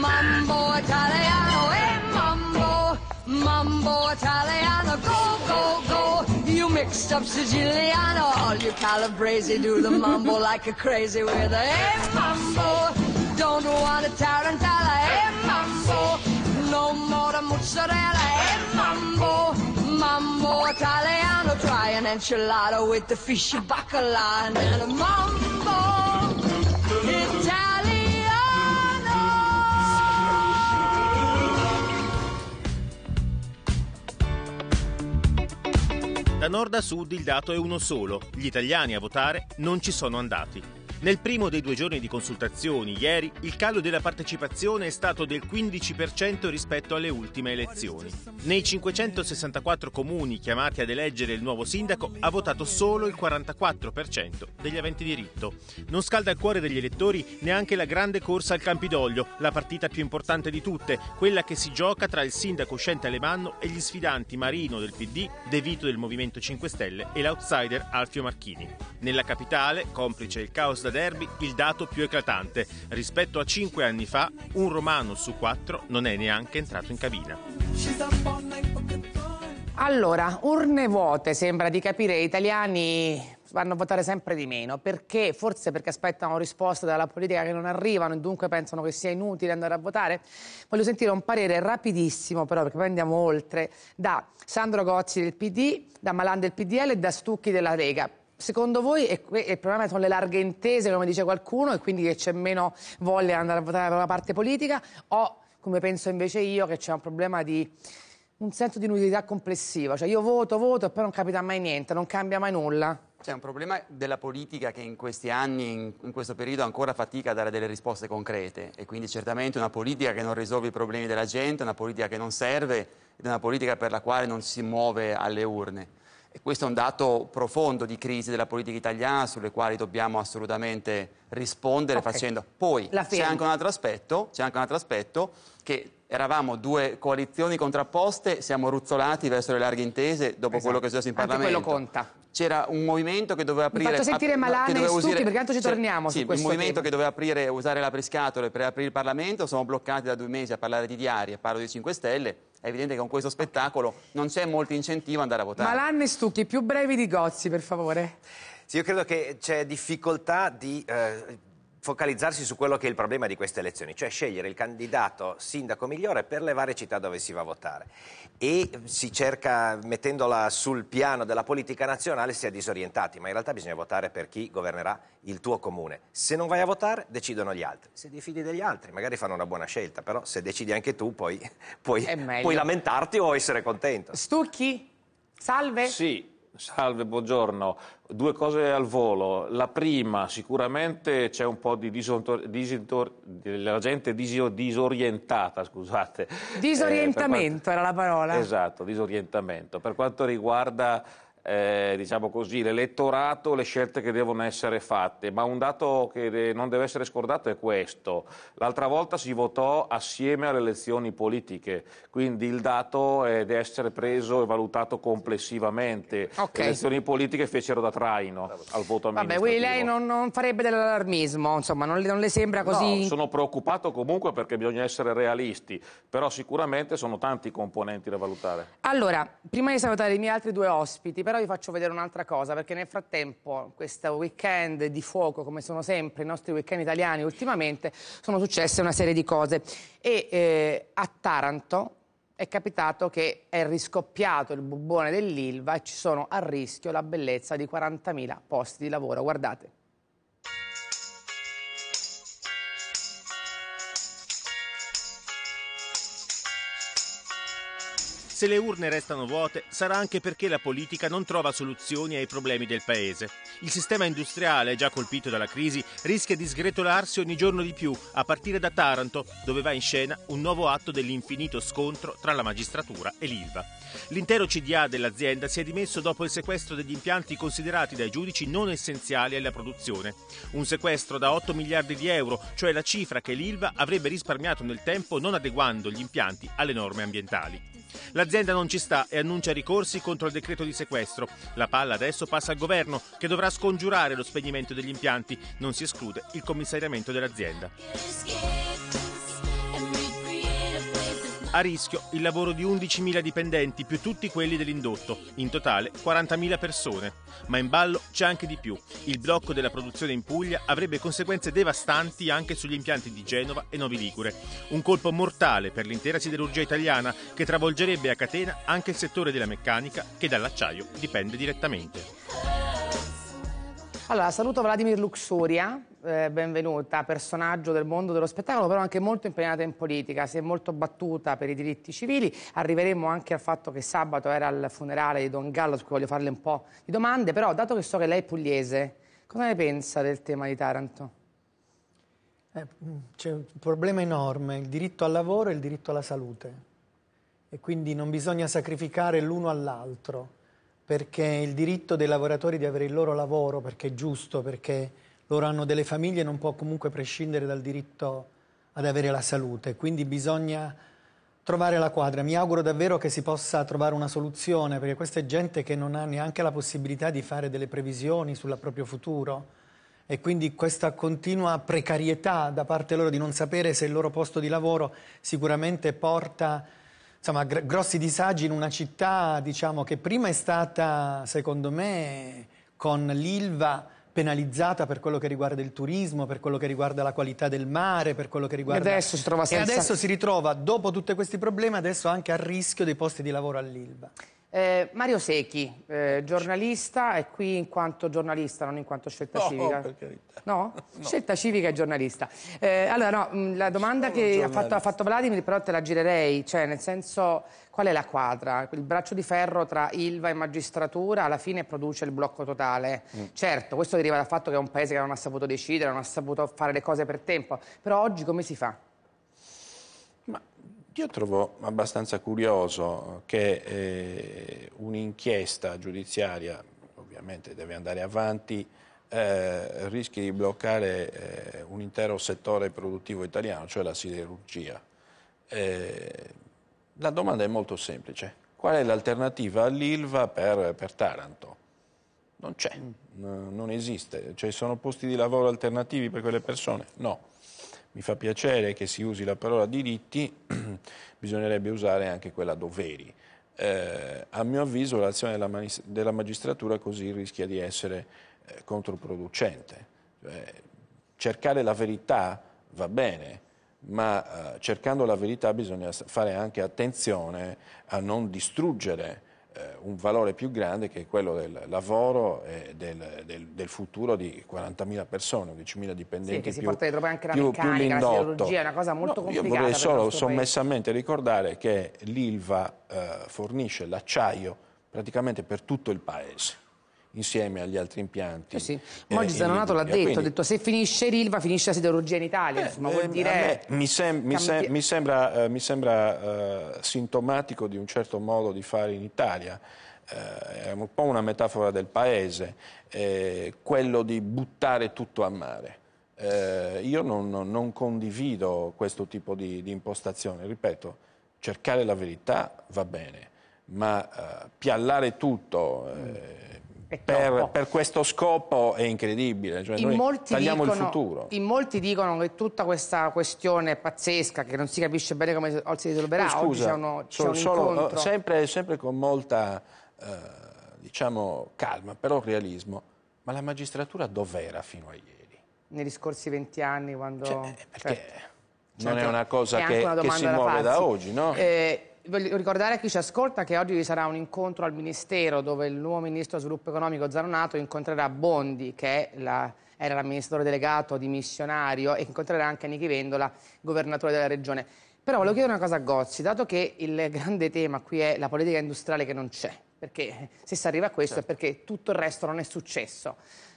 Mambo Italiano, eh, mambo, mambo Italiano, go, go, go. You mixed up Siciliano, all you Calabrese do the mambo like a crazy with a eh, mambo. Don't want a tarantella, Hey eh, mambo. No more the mozzarella, Hey eh, mambo, mambo Italiano. Try an enchilada with the fish bacala and a mambo. Da nord a sud il dato è uno solo, gli italiani a votare non ci sono andati. Nel primo dei due giorni di consultazioni, ieri, il calo della partecipazione è stato del 15% rispetto alle ultime elezioni. Nei 564 comuni chiamati ad eleggere il nuovo sindaco ha votato solo il 44% degli aventi diritto. Non scalda il cuore degli elettori neanche la grande corsa al Campidoglio, la partita più importante di tutte, quella che si gioca tra il sindaco uscente Alemanno e gli sfidanti Marino del PD, De Vito del Movimento 5 Stelle e l'outsider Alfio Marchini. Nella capitale, complice il caos da derby il dato più eclatante. Rispetto a cinque anni fa, un romano su quattro non è neanche entrato in cabina. Allora, urne vuote sembra di capire, gli italiani vanno a votare sempre di meno. Perché? Forse perché aspettano risposte dalla politica che non arrivano e dunque pensano che sia inutile andare a votare? Voglio sentire un parere rapidissimo, però, perché poi andiamo oltre, da Sandro Gozzi del PD, da Malan del PDL e da Stucchi della Lega. Secondo voi il problema sono le larghe intese, come dice qualcuno, e quindi che c'è meno voglia di andare a votare per una parte politica, o come penso invece io, che c'è un problema di un senso di inutilità complessiva? Cioè io voto, voto e poi non capita mai niente, non cambia mai nulla. C'è un problema della politica che in questi anni, in, questo periodo, ancora fatica a dare delle risposte concrete e quindi certamente una politica che non risolve i problemi della gente, una politica che non serve ed è una politica per la quale non si muove alle urne. E questo è un dato profondo di crisi della politica italiana sulle quali dobbiamo assolutamente rispondere okay. facendo. Poi c'è anche, aspetto, c'è anche un altro aspetto che eravamo due coalizioni contrapposte, siamo ruzzolati verso le larghe intese dopo esatto. quello che è successo in Parlamento. Anche quello conta. C'era un movimento che doveva aprire... Mi faccio sentire Malane e usire... Stucchi, perché tanto ci torniamo sì, su questo un movimento tema. che doveva aprire, usare la l'apriscatole per aprire il Parlamento, sono bloccati da due mesi a parlare di diarie, parlo di 5 Stelle, è evidente che con questo spettacolo non c'è molto incentivo ad andare a votare. Malan e Stucchi, più brevi di Gozzi, per favore. Sì, io credo che c'è difficoltà di eh, focalizzarsi su quello che è il problema di queste elezioni, cioè scegliere il candidato sindaco migliore per le varie città dove si va a votare. E si cerca, mettendola sul piano della politica nazionale, si è disorientati, ma in realtà bisogna votare per chi governerà il tuo comune. Se non vai a votare, decidono gli altri. Se diffidi degli altri, magari fanno una buona scelta, però se decidi anche tu, poi puoi, puoi lamentarti o essere contento. Stucchi, salve. Sì, Salve, buongiorno. Due cose al volo. La prima, sicuramente c'è un po' di disontor- disintor- della gente disio- disorientata, scusate. Disorientamento eh, quanto... era la parola. Esatto, disorientamento. Per quanto riguarda eh, diciamo così, l'elettorato, le scelte che devono essere fatte, ma un dato che non deve essere scordato è questo. L'altra volta si votò assieme alle elezioni politiche, quindi il dato è di essere preso e valutato complessivamente. Okay. Le elezioni politiche fecero da traino al voto amministrativo. Vabbè, quindi lei non, non farebbe dell'allarmismo, insomma, non le, non le, sembra così... No, sono preoccupato comunque perché bisogna essere realisti, però sicuramente sono tanti i componenti da valutare. Allora, prima di salutare i miei altri due ospiti, però però vi faccio vedere un'altra cosa, perché nel frattempo, questo weekend di fuoco, come sono sempre i nostri weekend italiani ultimamente, sono successe una serie di cose. E eh, a Taranto è capitato che è riscoppiato il bubone dell'Ilva e ci sono a rischio la bellezza di 40.000 posti di lavoro. Guardate. Se le urne restano vuote sarà anche perché la politica non trova soluzioni ai problemi del Paese. Il sistema industriale, già colpito dalla crisi, rischia di sgretolarsi ogni giorno di più, a partire da Taranto, dove va in scena un nuovo atto dell'infinito scontro tra la magistratura e l'ILVA. L'intero CDA dell'azienda si è dimesso dopo il sequestro degli impianti considerati dai giudici non essenziali alla produzione. Un sequestro da 8 miliardi di euro, cioè la cifra che l'ILVA avrebbe risparmiato nel tempo non adeguando gli impianti alle norme ambientali. La L'azienda non ci sta e annuncia ricorsi contro il decreto di sequestro. La palla adesso passa al governo che dovrà scongiurare lo spegnimento degli impianti. Non si esclude il commissariamento dell'azienda. A rischio il lavoro di 11.000 dipendenti più tutti quelli dell'indotto, in totale 40.000 persone. Ma in ballo c'è anche di più. Il blocco della produzione in Puglia avrebbe conseguenze devastanti anche sugli impianti di Genova e Novi Ligure. Un colpo mortale per l'intera siderurgia italiana che travolgerebbe a catena anche il settore della meccanica che dall'acciaio dipende direttamente. Allora, saluto Vladimir Luxuria, eh, benvenuta, personaggio del mondo dello spettacolo, però anche molto impegnata in politica, si è molto battuta per i diritti civili. Arriveremo anche al fatto che sabato era il funerale di Don Gallo, su cui voglio farle un po' di domande, però dato che so che lei è pugliese, cosa ne pensa del tema di Taranto? Eh, mm, c'è un problema enorme, il diritto al lavoro e il diritto alla salute. E quindi non bisogna sacrificare l'uno all'altro perché il diritto dei lavoratori di avere il loro lavoro, perché è giusto, perché loro hanno delle famiglie, non può comunque prescindere dal diritto ad avere la salute. Quindi bisogna trovare la quadra. Mi auguro davvero che si possa trovare una soluzione, perché questa è gente che non ha neanche la possibilità di fare delle previsioni sul proprio futuro e quindi questa continua precarietà da parte loro di non sapere se il loro posto di lavoro sicuramente porta insomma, gr grossi disagi in una città diciamo, che prima è stata, secondo me, con l'Ilva penalizzata per quello che riguarda il turismo, per quello che riguarda la qualità del mare, per quello che riguarda... E adesso si, senza... e adesso si ritrova, dopo tutti questi problemi, adesso anche a rischio dei posti di lavoro all'Ilva. Eh, Mario Secchi, eh, giornalista, è qui in quanto giornalista, non in quanto scelta no, civica. No? no? Scelta civica e giornalista. Eh, allora, no, mm, la domanda che ha fatto, ha fatto, Vladimir, però te la girerei, cioè nel senso, qual è la quadra? Il braccio di ferro tra Ilva e magistratura alla fine produce il blocco totale. Mm. Certo, questo deriva dal fatto che è un paese che non ha saputo decidere, non ha saputo fare le cose per tempo, però oggi come si fa? Io trovo abbastanza curioso che eh, un'inchiesta giudiziaria, ovviamente deve andare avanti, eh, rischi di bloccare eh, un intero settore produttivo italiano, cioè la siderurgia. Eh, la domanda è molto semplice. Qual è l'alternativa all'ILVA per, per Taranto? Non c'è, mm. non esiste. Cioè, sono posti di lavoro alternativi per quelle persone? No. Mi fa piacere che si usi la parola diritti, bisognerebbe usare anche quella doveri. Eh, a mio avviso l'azione della, della, magistratura così rischia di essere eh, controproducente. Cioè, cercare la verità va bene, ma eh, cercando la verità bisogna fare anche attenzione a non distruggere eh, un valore più grande che è quello del lavoro e del, del, del futuro di 40.000 persone, 10.000 dipendenti. Sì, che si più, porta dietro poi anche la più, meccanica, più la siderurgia, è una cosa molto no, complicata. Io vorrei solo sommessamente paese. ricordare che l'ILVA eh, fornisce l'acciaio praticamente per tutto il paese insieme agli altri impianti. Eh sì, sì. Moggi eh, Zanonato l'ha detto, Quindi, ha detto se finisce l'Ilva finisce la siderurgia in Italia, eh, insomma eh, vuol dire... mi, sem mi, sem mi, sembra, eh, mi sembra eh, sintomatico di un certo modo di fare in Italia, è un po' una metafora del paese, quello di buttare tutto a mare. io non, non, condivido questo tipo di, di impostazione, ripeto, cercare la verità va bene, ma piallare tutto... Mm per, per, questo scopo è incredibile, cioè in molti tagliamo dicono, il futuro. In molti dicono che tutta questa questione pazzesca, che non si capisce bene come si risolverà, no, scusa, c'è un, solo, solo, eh, sempre, sempre, con molta, eh, diciamo, calma, però realismo, ma la magistratura dov'era fino a ieri? Negli scorsi anni quando... Cioè, eh, perché... Certo. Non certo. è una cosa è che, una che, si muove da oggi, no? Eh, Voglio ricordare a chi ci ascolta che oggi vi sarà un incontro al Ministero dove il nuovo Ministro dello Sviluppo Economico Zanonato incontrerà Bondi, che la, era l'amministratore delegato di Missionario, e incontrerà anche Nichi Vendola, governatore della regione. Però volevo chiedere una cosa a Gozzi, dato che il grande tema qui è la politica industriale che non c'è, perché se si arriva a questo certo. è perché tutto il resto non è successo.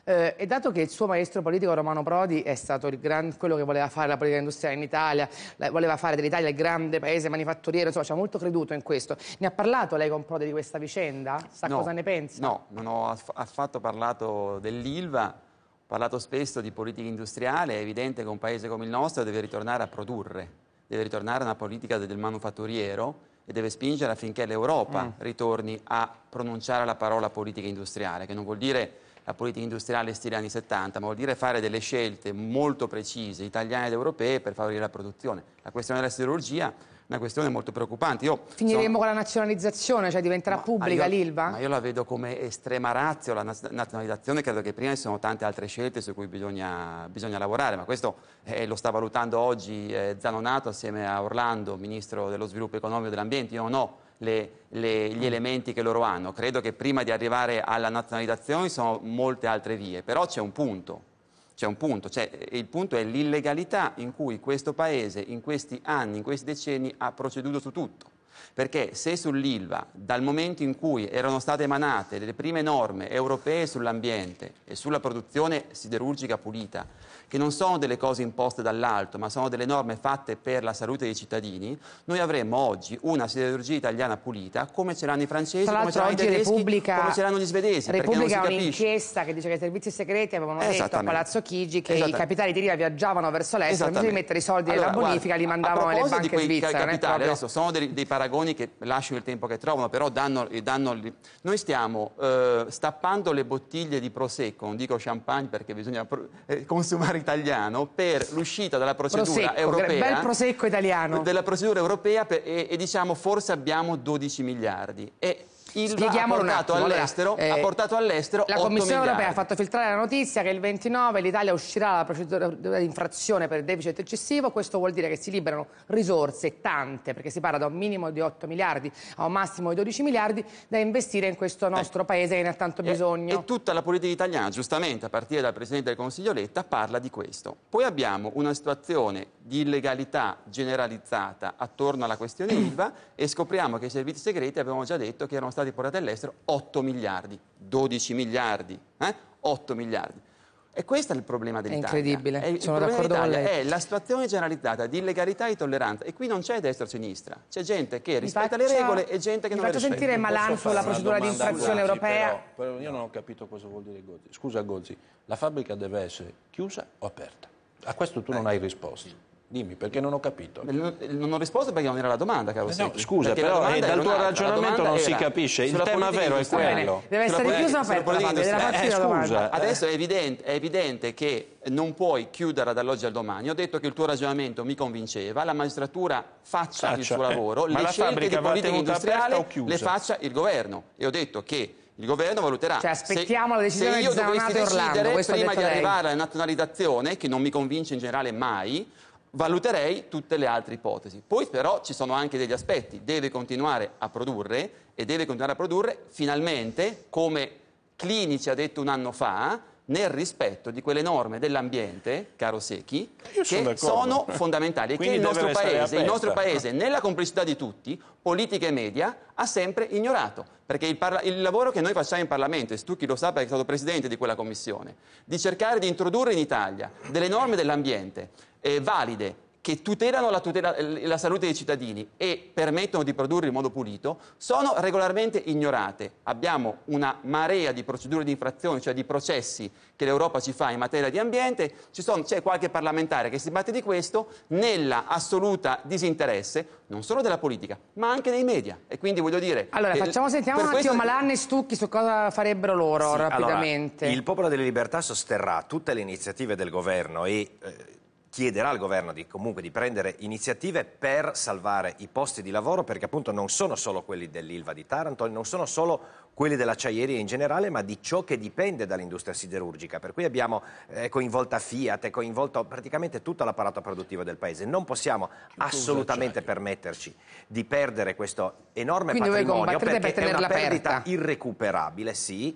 Eh, e dato che il suo maestro politico Romano Prodi è stato gran, quello che voleva fare la politica industriale in Italia, la, voleva fare dell'Italia il grande paese manifatturiero, insomma ci ha molto creduto in questo. Ne ha parlato lei con Prodi di questa vicenda? Sa no, cosa ne pensa? No, non ho aff affatto parlato dell'ILVA, ho parlato spesso di politica industriale, è evidente che un paese come il nostro deve ritornare a produrre, deve ritornare a una politica del manufatturiero e deve spingere affinché l'Europa mm. ritorni a pronunciare la parola politica industriale, che non vuol dire la politica industriale stile anni 70, ma vuol dire fare delle scelte molto precise, italiane ed europee, per favorire la produzione. La questione della siderurgia è una questione molto preoccupante. Io Finiremo sono... con la nazionalizzazione, cioè diventerà no, pubblica l'ILVA? Ma io la vedo come estrema razio, la nazionalizzazione, credo che prima ci sono tante altre scelte su cui bisogna, bisogna lavorare, ma questo eh, lo sta valutando oggi eh, Zanonato assieme a Orlando, Ministro dello Sviluppo Economico e dell'Ambiente, io non ho le, le, gli elementi che loro hanno. Credo che prima di arrivare alla nazionalizzazione sono molte altre vie, però c'è un punto. C'è un punto, cioè, il punto è l'illegalità in cui questo Paese in questi anni, in questi decenni ha proceduto su tutto. Perché se sull'ILVA, dal momento in cui erano state emanate le prime norme europee sull'ambiente e sulla produzione siderurgica pulita, che non sono delle cose imposte dall'alto, ma sono delle norme fatte per la salute dei cittadini, noi avremo oggi una siderurgia italiana pulita come ce l'hanno i francesi, come ce l'hanno i tedeschi, Repubblica, come ce l'hanno gli svedesi. Repubblica ha un'inchiesta che dice che i servizi segreti avevano detto a Palazzo Chigi che i capitali di Riva viaggiavano verso l'est, invece di mettere i soldi allora, bonifica li mandavano alle banche svizzere. Eh, capitali, adesso, sono dei, dei, paragoni che lascio il tempo che trovano, però danno... Eh, danno noi stiamo eh, stappando le bottiglie di Prosecco, non dico champagne perché bisogna eh, consumare italiano per l'uscita dalla procedura prosecco, europea. Bel prosecco italiano. Della procedura europea per, e, e diciamo forse abbiamo 12 miliardi. E Ilva ha portato, all'estero, allora, eh, ha portato all'estero La Commissione europea ha fatto filtrare la notizia che il 29 l'Italia uscirà dalla procedura di infrazione per deficit eccessivo, questo vuol dire che si liberano risorse, tante, perché si parla da un minimo di 8 miliardi a un massimo di 12 miliardi, da investire in questo eh, nostro eh. paese che ne ha tanto eh, bisogno. E, tutta la politica italiana, giustamente, a partire dal Presidente del Consiglio Letta, parla di questo. Poi abbiamo una situazione di illegalità generalizzata attorno alla questione IVA e scopriamo che i servizi segreti avevano già detto che erano stati stati portati all'estero 8 miliardi, 12 miliardi, eh? 8 miliardi. E questo è il problema dell'Italia. È incredibile, è sono d'accordo con lei. È la situazione generalizzata di illegalità e tolleranza. E qui non c'è destra-sinistra, o c'è gente che rispetta faccia... le regole e gente che non le rispetta. Mi faccio sentire Malan sulla procedura di infrazione europea. Però, però io non ho capito cosa vuol dire Gozzi. Scusa Gozzi, la fabbrica deve essere chiusa o aperta? A questo tu eh. non ecco. hai risposto. Dimmi, perché non ho capito. Non ho risposto perché non era la domanda, caro no, Scusa, perché però eh, dal tuo ragionamento non si capisce. Il tema vero è quello. Deve essere chiuso o aperto la eh, domanda. Eh, scusa. Adesso è evidente, è evidente che non puoi chiuderla dall'oggi al domani. Ho detto che il tuo ragionamento mi convinceva, la magistratura faccia, faccia il suo lavoro, eh. le scelte di politica industriale le faccia il governo. E ho detto che il governo valuterà. Cioè, aspettiamo se, la decisione se io dovessi decidere prima di lei. arrivare alla nazionalizzazione, che non mi convince in generale mai, valuterei tutte le altre ipotesi. Poi però ci sono anche degli aspetti, deve continuare a produrre e deve continuare a produrre finalmente, come Clini ci ha detto un anno fa, nel rispetto di quelle norme dell'ambiente, caro Secchi, Io che sono, sono fondamentali e che il nostro, paese, il nostro, paese, nella complicità di tutti, politica e media, ha sempre ignorato. Perché il, il lavoro che noi facciamo in Parlamento, e Stucchi lo sa perché è stato presidente di quella commissione, di cercare di introdurre in Italia delle norme dell'ambiente eh, valide che tutelano la, tutela, eh, la, salute dei cittadini e permettono di produrre in modo pulito, sono regolarmente ignorate. Abbiamo una marea di procedure di infrazione, cioè di processi che l'Europa ci fa in materia di ambiente, sono, c'è qualche parlamentare che si batte di questo nella assoluta disinteresse non solo della politica, ma anche dei media. E quindi voglio dire... Allora, facciamo sentiamo un attimo questo... e Stucchi su cosa farebbero loro sì, rapidamente. Allora, il Popolo delle Libertà sosterrà tutte le iniziative del governo e... Eh, chiederà al governo di, comunque di prendere iniziative per salvare i posti di lavoro perché appunto non sono solo quelli dell'Ilva di Taranto, non sono solo quelli dell'acciaieria in generale, ma di ciò che dipende dall'industria siderurgica. Per cui abbiamo eh, coinvolta Fiat, è coinvolto praticamente tutto l'apparato produttivo del paese. Non possiamo tutto assolutamente permetterci di perdere questo enorme Quindi patrimonio perché per è una perdita aperta. irrecuperabile, sì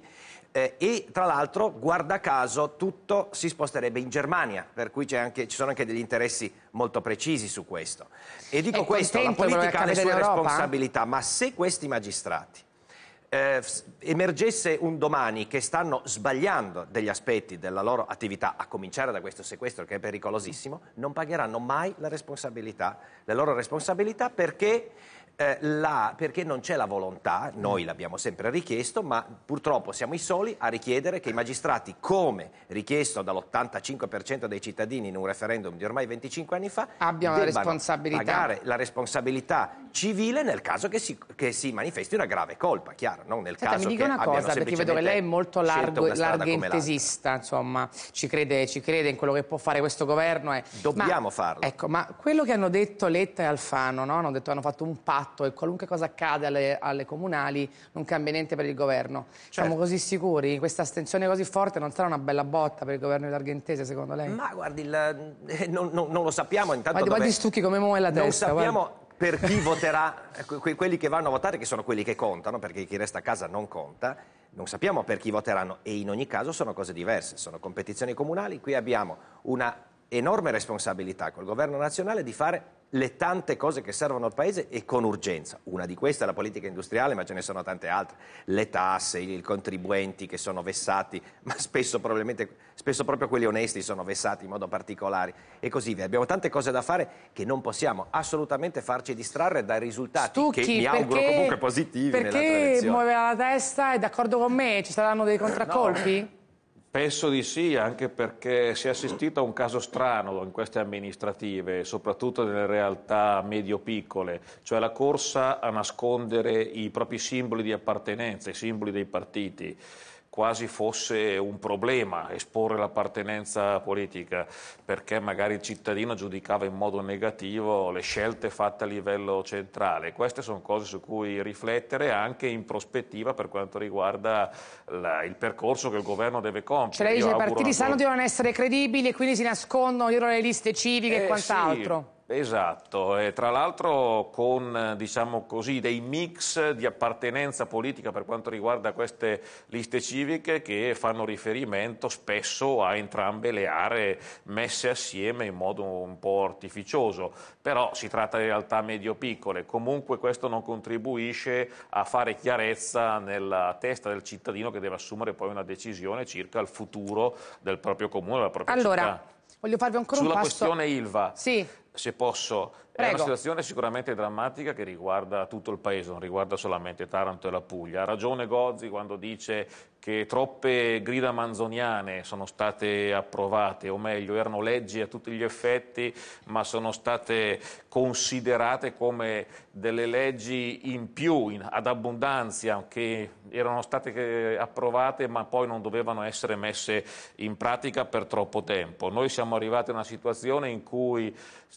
eh, e tra l'altro, guarda caso, tutto si sposterebbe in Germania, per cui anche, ci sono anche degli interessi molto precisi su questo. E dico e questo, la politica ha le sue responsabilità, ma se questi magistrati eh, emergesse un domani che stanno sbagliando degli aspetti della loro attività, a cominciare da questo sequestro che è pericolosissimo, non pagheranno mai la responsabilità, le loro responsabilità perché eh, la, perché non c'è la volontà, noi mm. l'abbiamo sempre richiesto, ma purtroppo siamo i soli a richiedere che i magistrati, come richiesto dall'85% dei cittadini in un referendum di ormai 25 anni fa, abbiano la responsabilità. pagare la responsabilità civile nel caso che si, che si manifesti una grave colpa, chiaro, non nel Senta, caso mi dica una cosa, perché vedo che lei è molto largo, larghentesista, insomma, ci crede, ci crede, in quello che può fare questo governo. È... Dobbiamo ma, farlo. Ecco, ma quello che hanno detto Letta e Alfano, no? hanno, detto, che hanno fatto un passo fatto e qualunque cosa accade alle, alle comunali non cambia niente per il governo. Certo. Siamo così sicuri? Questa astensione così forte non sarà una bella botta per il governo targhentese, secondo lei? Ma guardi, la... eh, non, non, non, lo sappiamo intanto. Ma dove... ti stucchi come muove la testa. Non sappiamo... per chi voterà, que quelli che vanno a votare, che sono quelli che contano, perché chi resta a casa non conta, non sappiamo per chi voteranno e in ogni caso sono cose diverse, sono competizioni comunali, qui abbiamo una enorme responsabilità col governo nazionale di fare le tante cose che servono al Paese e con urgenza. Una di queste è la politica industriale, ma ce ne sono tante altre. Le tasse, i contribuenti che sono vessati, ma spesso, probabilmente, spesso proprio quelli onesti sono vessati in modo particolare e così via. Abbiamo tante cose da fare che non possiamo assolutamente farci distrarre dai risultati Stucchi, che mi auguro perché, comunque positivi. Perché muove la testa, è d'accordo con me? Ci saranno dei contraccolpi? No. Penso di sì, anche perché si è assistito a un caso strano in queste amministrative, soprattutto nelle realtà medio-piccole, cioè la corsa a nascondere i propri simboli di appartenenza, i simboli dei partiti quasi fosse un problema esporre l'appartenenza politica perché magari il cittadino giudicava in modo negativo le scelte fatte a livello centrale. Queste sono cose su cui riflettere anche in prospettiva per quanto riguarda la, il percorso che il governo deve compiere. Cioè lei dice i partiti sanno di non essere credibili e quindi si nascondono dietro le liste civiche eh, e quant'altro. Sì. Esatto, e tra l'altro con diciamo così, dei mix di appartenenza politica per quanto riguarda queste liste civiche che fanno riferimento spesso a entrambe le aree messe assieme in modo un po' artificioso, però si tratta di realtà medio-piccole, comunque questo non contribuisce a fare chiarezza nella testa del cittadino che deve assumere poi una decisione circa il futuro del proprio comune, della propria allora, città. Voglio farvi ancora Sulla un passo. Sulla questione Ilva. Sì se posso, Prego. è una situazione sicuramente drammatica che riguarda tutto il paese, non riguarda solamente Taranto e la Puglia. Ha ragione Gozzi quando dice che troppe grida manzoniane sono state approvate, o meglio, erano leggi a tutti gli effetti, ma sono state considerate come delle leggi in più, in, ad abbondanza, che erano state eh, approvate ma poi non dovevano essere messe in pratica per troppo tempo. Noi siamo arrivati a una situazione in cui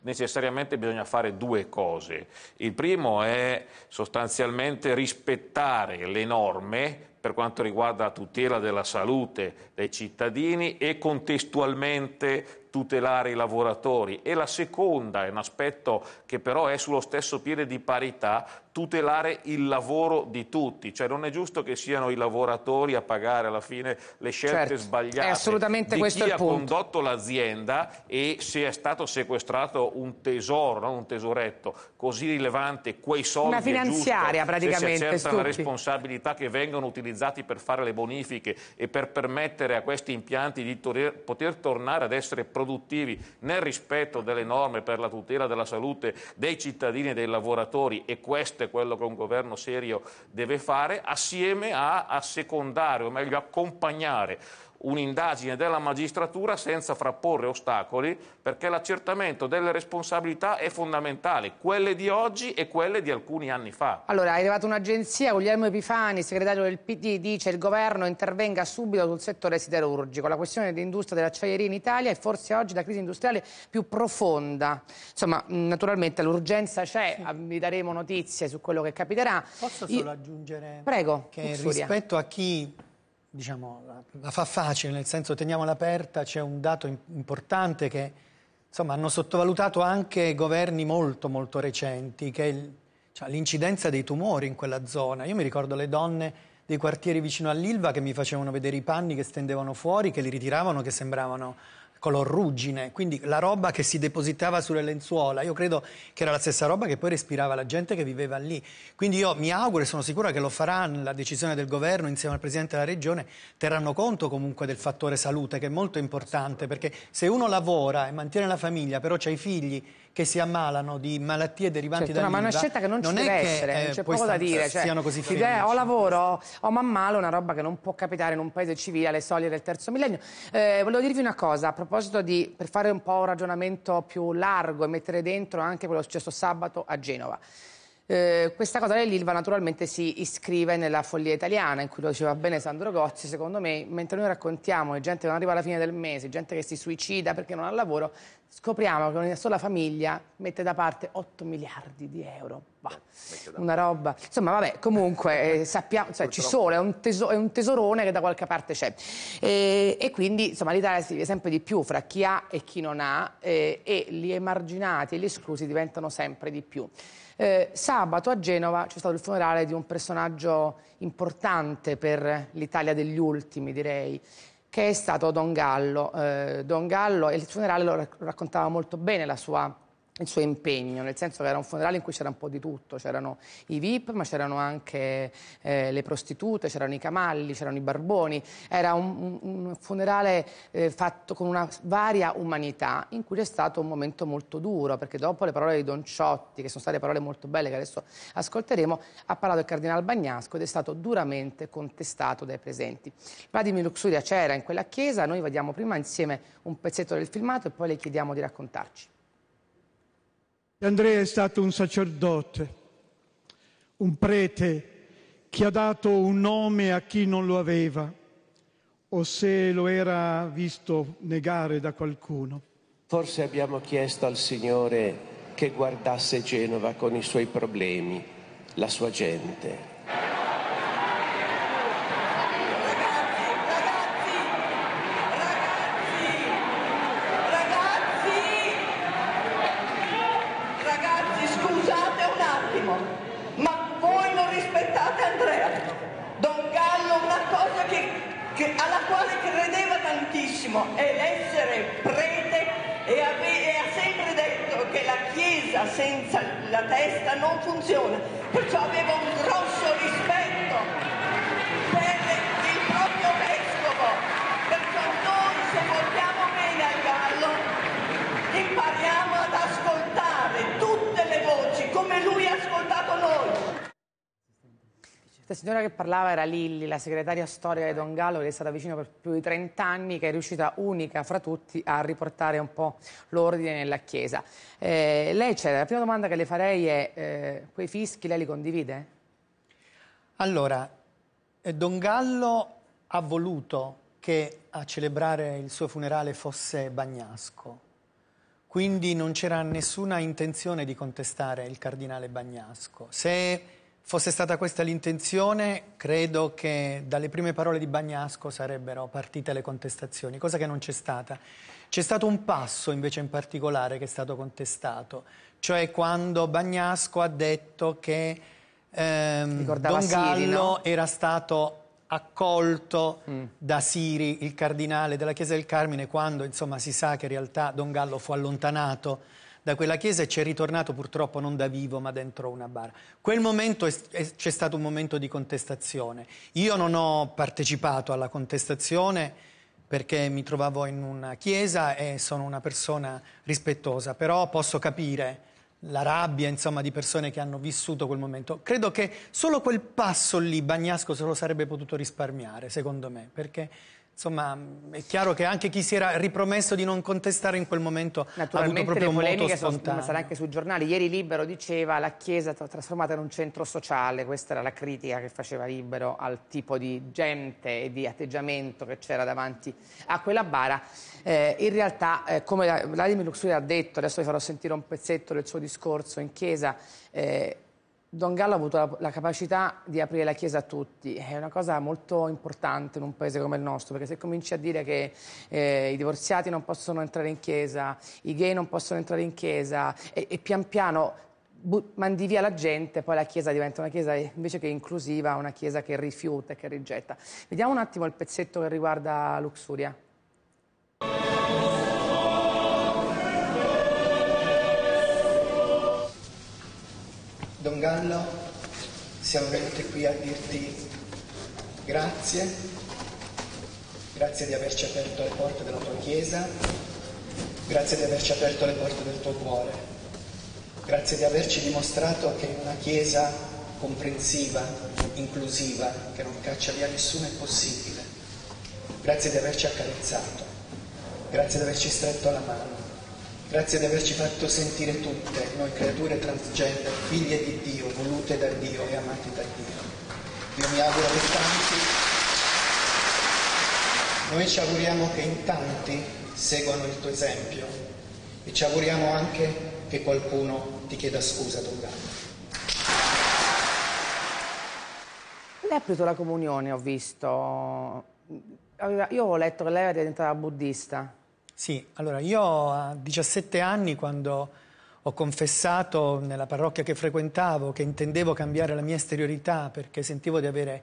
necessariamente bisogna fare due cose. Il primo è sostanzialmente rispettare le norme per quanto riguarda la tutela della salute dei cittadini e contestualmente tutelare i lavoratori e la seconda è un aspetto che però è sullo stesso piede di parità, tutelare il lavoro di tutti, cioè non è giusto che siano i lavoratori a pagare alla fine le scelte certo, sbagliate è assolutamente di questo chi il ha punto. condotto l'azienda e se è stato sequestrato un tesoro, non un tesoretto così rilevante, quei soldi una finanziaria giusto, praticamente, se si la responsabilità che vengono utilizzati per fare le bonifiche e per permettere a questi impianti di poter tornare ad essere produttivi produttivi nel rispetto delle norme per la tutela della salute dei cittadini e dei lavoratori e questo è quello che un governo serio deve fare assieme a assecondare o meglio accompagnare un'indagine della magistratura senza frapporre ostacoli perché l'accertamento delle responsabilità è fondamentale, quelle di oggi e quelle di alcuni anni fa. Allora, è arrivata un'agenzia, Guglielmo Epifani, segretario del PD, dice che il governo intervenga subito sul settore siderurgico. La questione dell'industria dell'acciaieria in Italia è forse oggi la crisi industriale più profonda. Insomma, naturalmente l'urgenza c'è, sì. Ah, vi daremo notizie su quello che capiterà. Posso solo Io... aggiungere Prego, che Uxuria. rispetto a chi diciamo, la, la fa facile, nel senso teniamola aperta, c'è un dato importante che insomma, hanno sottovalutato anche governi molto molto recenti, che è cioè, l'incidenza dei tumori in quella zona. Io mi ricordo le donne dei quartieri vicino all'Ilva che mi facevano vedere i panni che stendevano fuori, che li ritiravano, che sembravano color ruggine, quindi la roba che si depositava sulle lenzuola, io credo che era la stessa roba che poi respirava la gente che viveva lì. Quindi io mi auguro e sono sicura che lo faranno, la decisione del governo insieme al Presidente della Regione terranno conto comunque del fattore salute che è molto importante perché se uno lavora e mantiene la famiglia però ha i figli che si ammalano di malattie derivanti certo, dall'IVA... No, ma è una scelta che non, non ci deve essere, eh, non c'è poco da dire. Cioè, siano così felici. ho lavoro, ho mammalo, una roba che non può capitare in un paese civile alle soglie del terzo millennio. Eh, volevo dirvi una cosa, a proposito di... per fare un po' un ragionamento più largo e mettere dentro anche quello successo sabato a Genova. Eh, questa cosa dell'Ilva naturalmente si iscrive nella follia italiana, in cui lo diceva bene Sandro Gozzi, secondo me, mentre noi raccontiamo le gente che non arriva alla fine del mese, gente che si suicida perché non ha lavoro, scopriamo che una sola famiglia mette da parte 8 miliardi di euro. Bah, una roba. Insomma, vabbè, comunque eh, sappiamo, cioè, ci sono, è un, teso, è un, tesorone che da qualche parte c'è. E, e quindi, insomma, l'Italia si vive sempre di più fra chi ha e chi non ha eh, e gli emarginati e gli esclusi diventano sempre di più. Eh, sabato a Genova c'è stato il funerale di un personaggio importante per l'Italia degli ultimi, direi, che è stato Don Gallo. Eh, Don Gallo e il funerale lo raccontava molto bene la sua il suo impegno, nel senso che era un funerale in cui c'era un po' di tutto, c'erano i VIP, ma c'erano anche eh, le prostitute, c'erano i camalli, c'erano i barboni, era un, un funerale eh, fatto con una varia umanità in cui c'è stato un momento molto duro, perché dopo le parole di Don Ciotti, che sono state parole molto belle che adesso ascolteremo, ha parlato il cardinale Bagnasco ed è stato duramente contestato dai presenti. Vladimir Luxuria c'era in quella chiesa, noi vediamo prima insieme un pezzetto del filmato e poi le chiediamo di raccontarci. Andrea è stato un sacerdote, un prete che ha dato un nome a chi non lo aveva o se lo era visto negare da qualcuno. Forse abbiamo chiesto al Signore che guardasse Genova con i suoi problemi, la sua gente, parlava era Lilli, la segretaria storica di Don Gallo, che è stata vicino per più di 30 anni, che è riuscita unica fra tutti a riportare un po' l'ordine nella Chiesa. Eh, lei c'era, la prima domanda che le farei è, eh, quei fischi lei li condivide? Allora, eh, Don Gallo ha voluto che a celebrare il suo funerale fosse Bagnasco, quindi non c'era nessuna intenzione di contestare il cardinale Bagnasco. Se Fosse stata questa l'intenzione, credo che dalle prime parole di Bagnasco sarebbero partite le contestazioni, cosa che non c'è stata. C'è stato un passo invece in particolare che è stato contestato, cioè quando Bagnasco ha detto che ehm, Don Siri, Gallo no? era stato accolto mm. da Siri, il cardinale della Chiesa del Carmine, quando insomma, si sa che in realtà Don Gallo fu allontanato da quella chiesa e ci è ritornato purtroppo non da vivo ma dentro una bara. Quel momento c'è stato un momento di contestazione. Io non ho partecipato alla contestazione perché mi trovavo in una chiesa e sono una persona rispettosa, però posso capire la rabbia insomma, di persone che hanno vissuto quel momento. Credo che solo quel passo lì Bagnasco se lo sarebbe potuto risparmiare, secondo me, perché insomma, è chiaro che anche chi si era ripromesso di non contestare in quel momento ha avuto proprio un voto spontaneo. Sono, anche sui giornali. Ieri Libero diceva la Chiesa trasformata in un centro sociale, questa era la critica che faceva Libero al tipo di gente e di atteggiamento che c'era davanti a quella bara. Eh, in realtà, eh, come Vladimir Luxuri ha detto, adesso vi farò sentire un pezzetto del suo discorso in Chiesa, eh, Don Gallo ha avuto la, la, capacità di aprire la Chiesa a tutti, è una cosa molto importante in un paese come il nostro, perché se cominci a dire che eh, i divorziati non possono entrare in Chiesa, i gay non possono entrare in Chiesa e, e pian piano mandi via la gente, poi la Chiesa diventa una Chiesa invece che inclusiva, una Chiesa che rifiuta e che rigetta. Vediamo un attimo il pezzetto che riguarda Luxuria. Don Gallo, siamo venuti qui a dirti grazie, grazie di averci aperto le porte della tua Chiesa, grazie di averci aperto le porte del tuo cuore, grazie di averci dimostrato che una Chiesa comprensiva, inclusiva, che non caccia via nessuno è possibile. Grazie di averci accarezzato, grazie di averci stretto la mano Grazie di averci fatto sentire tutte, noi creature transgender, figlie di Dio, volute da Dio e amate da Dio. Io mi auguro che tanti, noi ci auguriamo che in tanti seguano il tuo esempio e ci auguriamo anche che qualcuno ti chieda scusa d'organo. Lei ha preso la comunione, ho visto. Io ho letto che lei era diventata buddista. Sì, allora io a 17 anni quando ho confessato nella parrocchia che frequentavo che intendevo cambiare la mia esteriorità perché sentivo di avere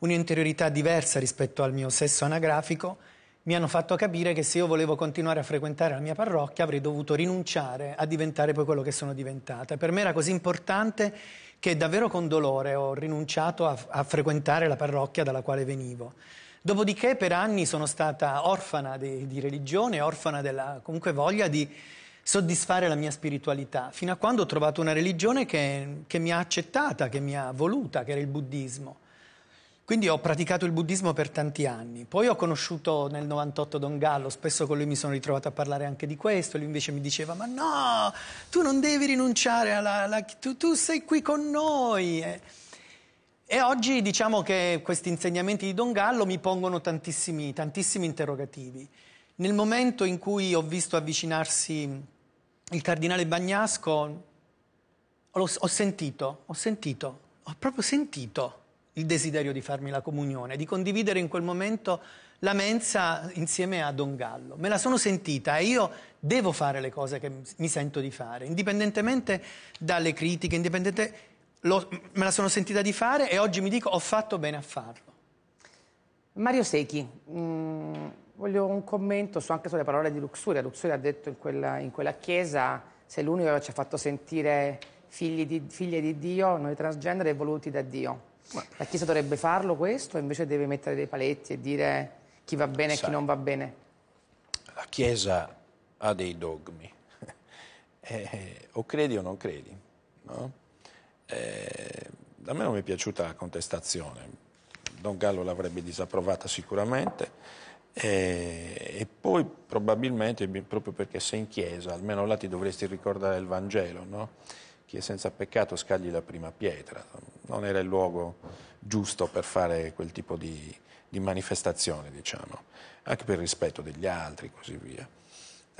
un'interiorità diversa rispetto al mio sesso anagrafico, mi hanno fatto capire che se io volevo continuare a frequentare la mia parrocchia avrei dovuto rinunciare a diventare poi quello che sono diventata. Per me era così importante che davvero con dolore ho rinunciato a, a frequentare la parrocchia dalla quale venivo. Dopodiché per anni sono stata orfana di, di religione, orfana della comunque voglia di soddisfare la mia spiritualità, fino a quando ho trovato una religione che, che mi ha accettata, che mi ha voluta, che era il buddismo. Quindi ho praticato il buddismo per tanti anni. Poi ho conosciuto nel 98 Don Gallo, spesso con lui mi sono ritrovato a parlare anche di questo, lui invece mi diceva "Ma no, tu non devi rinunciare alla, alla tu, tu sei qui con noi". Eh. E oggi diciamo che questi insegnamenti di Don Gallo mi pongono tantissimi, tantissimi interrogativi. Nel momento in cui ho visto avvicinarsi il cardinale Bagnasco, ho, ho sentito, ho sentito, ho proprio sentito il desiderio di farmi la comunione, di condividere in quel momento la mensa insieme a Don Gallo. Me la sono sentita e io devo fare le cose che mi sento di fare, indipendentemente dalle critiche, indipendentemente lo, me la sono sentita di fare e oggi mi dico ho fatto bene a farlo. Mario Secchi, mh, mm, voglio un commento su, anche sulle parole di Luxuria. Luxuria ha detto in quella, in quella chiesa se l'unico che ci ha fatto sentire figli di, figlie di Dio, noi transgender e voluti da Dio. La Chiesa dovrebbe farlo questo, invece deve mettere dei paletti e dire chi va bene e chi non va bene. La Chiesa ha dei dogmi, eh, o credi o non credi, no? Eh, a me non mi è piaciuta la contestazione, Don Gallo l'avrebbe disapprovata sicuramente e, eh, e, poi probabilmente, proprio perché sei in chiesa, almeno là ti dovresti ricordare il Vangelo, no? chi è senza peccato scagli la prima pietra, non era il luogo giusto per fare quel tipo di, di manifestazione, diciamo, anche per rispetto degli altri e così via.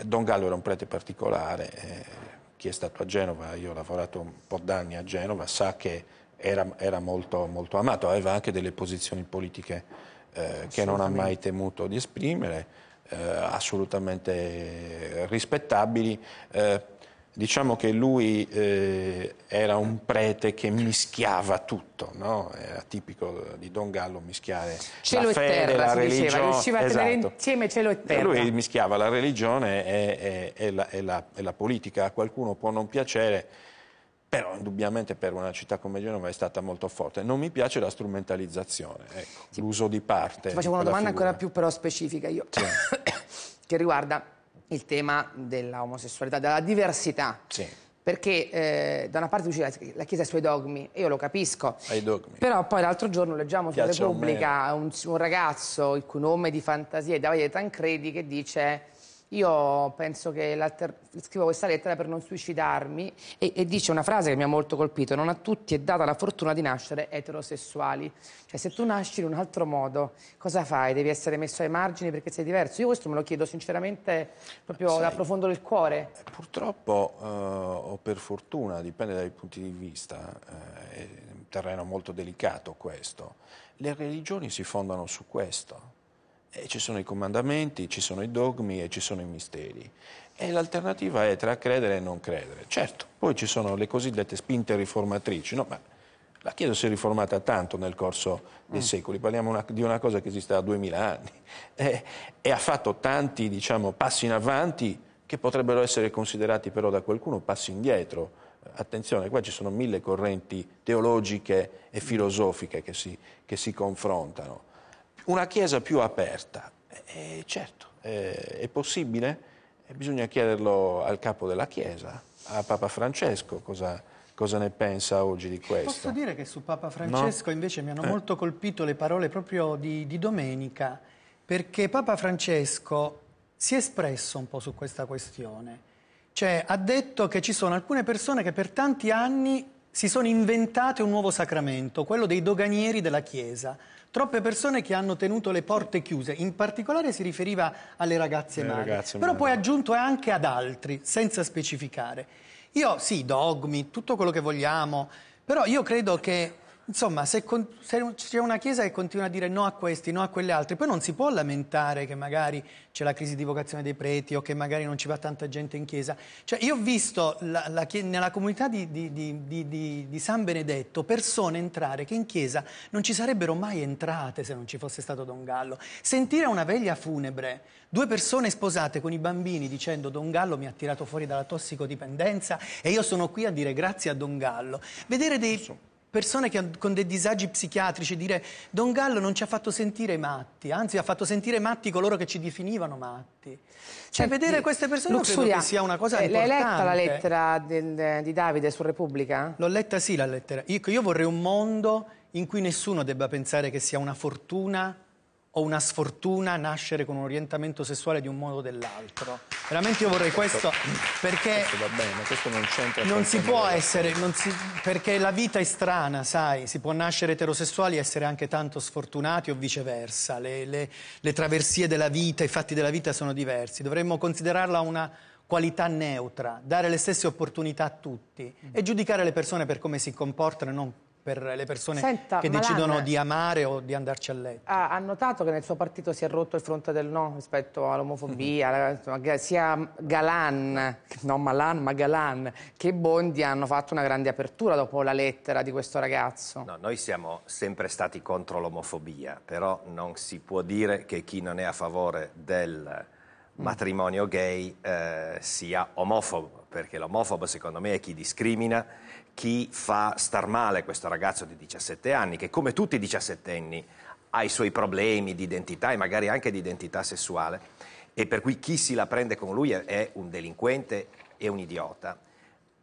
Don Gallo era un prete particolare. Eh, chi è stato a Genova, io ho lavorato un po' d'anni a Genova, sa che era, era molto, molto, amato, aveva anche delle posizioni politiche eh, che non ha mai temuto di esprimere, eh, assolutamente rispettabili, eh, Diciamo che lui eh, era un prete che mischiava tutto, no? era tipico di Don Gallo mischiare cielo la fede, terra, la religione. Diceva. Riusciva esatto. a tenere esatto. insieme cielo e terra. Lui mischiava la religione e, e, e, la, la, e, la, politica. A qualcuno può non piacere, però indubbiamente per una città come Genova è stata molto forte. Non mi piace la strumentalizzazione, ecco, sì. l'uso di parte. Ti facevo una domanda figura. ancora più però specifica io, sì. che riguarda il tema dell'omosessualità, della diversità. Sì. Perché eh, da una parte tu ah, la Chiesa ha i suoi dogmi, e io lo capisco. i dogmi. Però poi l'altro giorno leggiamo su Repubblica un, un, ragazzo il cui nome di fantasia è Davide Tancredi che dice io penso che scrivo questa lettera per non suicidarmi e, e, dice una frase che mi ha molto colpito, non a tutti è data la fortuna di nascere eterosessuali. Cioè se tu nasci in un altro modo, cosa fai? Devi essere messo ai margini perché sei diverso? Io questo me lo chiedo sinceramente proprio Sai, da profondo del cuore. Purtroppo eh, o per fortuna, dipende dai punti di vista, eh, è un terreno molto delicato questo. Le religioni si fondano su questo e ci sono i comandamenti, ci sono i dogmi e ci sono i misteri. E l'alternativa è tra credere e non credere. Certo, poi ci sono le cosiddette spinte riformatrici, no? Ma la Chiesa si è riformata tanto nel corso dei mm. secoli, parliamo una, di una cosa che esiste da duemila anni e, e, ha fatto tanti diciamo, passi in avanti che potrebbero essere considerati però da qualcuno passi indietro. Attenzione, qua ci sono mille correnti teologiche e filosofiche che si, che si confrontano una Chiesa più aperta. E eh, eh, certo, eh, è possibile? Bisogna chiederlo al capo della Chiesa, a Papa Francesco, cosa, cosa ne pensa oggi di questo. Posso dire che su Papa Francesco no? invece mi hanno eh. molto colpito le parole proprio di, di domenica, perché Papa Francesco si è espresso un po' su questa questione. Cioè, ha detto che ci sono alcune persone che per tanti anni si sono inventate un nuovo sacramento, quello dei doganieri della Chiesa. Troppe persone che hanno tenuto le porte chiuse, in particolare si riferiva alle ragazze madri, però poi aggiunto anche ad altri, senza specificare. Io sì, dogmi, tutto quello che vogliamo, però io credo che Insomma, se, se c'è una Chiesa che continua a dire no a questi, no a quelle altre, poi non si può lamentare che magari c'è la crisi di vocazione dei preti o che magari non ci va tanta gente in Chiesa. Cioè, io ho visto la, la, nella comunità di, di, di, di, San Benedetto persone entrare che in Chiesa non ci sarebbero mai entrate se non ci fosse stato Don Gallo. Sentire una veglia funebre, due persone sposate con i bambini dicendo Don Gallo mi ha tirato fuori dalla tossicodipendenza e io sono qui a dire grazie a Don Gallo. Vedere dei persone che, con dei disagi psichiatrici dire Don Gallo non ci ha fatto sentire matti, anzi ha fatto sentire matti coloro che ci definivano matti. Cioè, Senti, vedere queste persone Luxuria, credo che sia una cosa importante. Eh, l'hai letta la lettera del, di Davide su Repubblica? L'ho letta sì la lettera. Io, io vorrei un mondo in cui nessuno debba pensare che sia una fortuna o una sfortuna nascere con un orientamento sessuale di un modo o dell'altro. Veramente io vorrei questo, perché questo va bene, questo non c'entra. Non si può essere, si, perché la vita è strana, sai, si può nascere eterosessuali e essere anche tanto sfortunati o viceversa, le, le, le traversie della vita, i fatti della vita sono diversi, dovremmo considerarla una qualità neutra, dare le stesse opportunità a tutti mm. e giudicare le persone per come si comportano e non per le persone Senta, che decidono di amare o di andarci a letto. Ha, ha, notato che nel suo partito si è rotto il fronte del no rispetto all'omofobia, mm-hmm. sia Galan, non Malan, ma Galan, che Bondi hanno fatto una grande apertura dopo la lettera di questo ragazzo. No, noi siamo sempre stati contro l'omofobia, però non si può dire che chi non è a favore del mm. matrimonio gay eh, sia omofobo, perché l'omofobo secondo me è chi discrimina chi fa star male questo ragazzo di 17 anni, che come tutti i 17 anni ha i suoi problemi di identità e magari anche di identità sessuale, e per cui chi si la prende con lui è un delinquente e un idiota.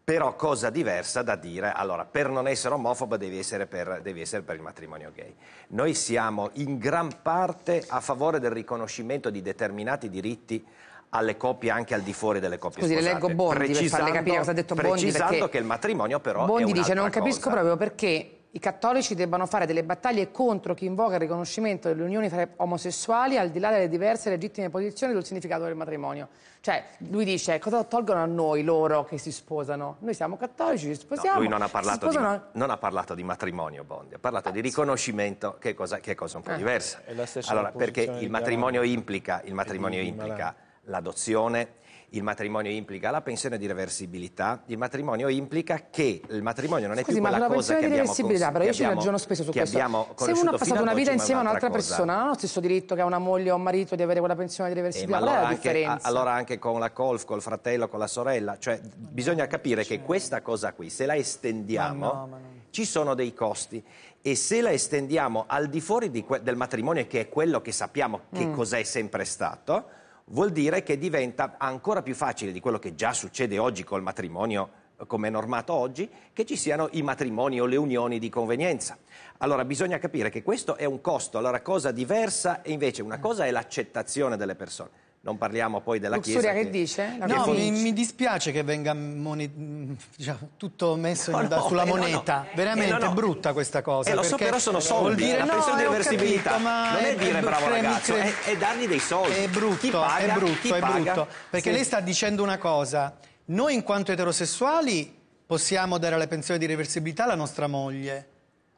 Però cosa diversa da dire, allora, per non essere omofobo devi essere per, devi essere per il matrimonio gay. Noi siamo in gran parte a favore del riconoscimento di determinati diritti alle coppie anche al di fuori delle coppie Scusi, sposate. Scusi, le leggo Bondi per farle capire cosa ha detto Bondi. Precisando che il matrimonio però Bondi dice non cosa. capisco proprio perché i cattolici debbano fare delle battaglie contro chi invoca il riconoscimento delle unioni tra omosessuali al di là delle diverse legittime posizioni sul significato del matrimonio. Cioè, lui dice, cosa tolgono a noi loro che si sposano? Noi siamo cattolici, ci sposiamo. No, lui non ha, parlato, di, non ha parlato di, matrimonio, Bondi, ha parlato ah, di riconoscimento, che è cosa, che è cosa un po' eh. diversa. allora, perché il matrimonio implica, il matrimonio implica l'adozione, il matrimonio implica la pensione di reversibilità, il matrimonio implica che il matrimonio non è Scusi, più quella cosa che abbiamo Scusi, ma la pensione di reversibilità, però io ci ragiono spesso su questo. Se uno ha passato una vita insieme a un'altra persona, non ha lo stesso diritto che ha una moglie o un marito di avere quella pensione di reversibilità, eh, ma allora anche, a, allora anche con la colf, col fratello, con la sorella, cioè bisogna capire che questa cosa qui, se la estendiamo, ma no, ma no. ci sono dei costi e se la estendiamo al di fuori di del matrimonio, che è quello che sappiamo che mm. cos'è sempre stato, vuol dire che diventa ancora più facile di quello che già succede oggi col matrimonio eh, come è normato oggi, che ci siano i matrimoni o le unioni di convenienza. Allora bisogna capire che questo è un costo, allora cosa diversa e invece una cosa è l'accettazione delle persone. Non parliamo poi della Luxuria Chiesa. Che, che dice? La no, mi, mi, dispiace che venga monet... diciamo, tutto messo no, in, no, sulla eh, moneta. Eh, no, Veramente è eh, brutta questa cosa. Eh, lo so, però sono soldi. Dire, la pensione di reversibilità non è, è dire bravo cremi, ragazzo, cremi, è, è, dargli dei soldi. È brutto, paga, è brutto, è brutto. Perché sì. lei sta dicendo una cosa. Noi in quanto eterosessuali possiamo dare alla pensione di reversibilità alla nostra moglie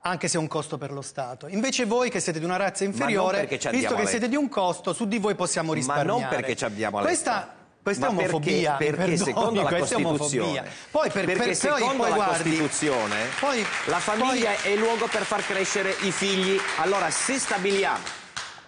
anche se è un costo per lo Stato. Invece voi che siete di una razza inferiore, visto che siete di un costo, su di voi possiamo risparmiare. Ma non perché ci abbiamo la Questa questa Ma è omofobia, perché, perché perdoni, secondo la Costituzione, poi per, perché per, secondo poi la guardi, Costituzione poi, la famiglia poi... è il luogo per far crescere i figli. Allora se stabiliamo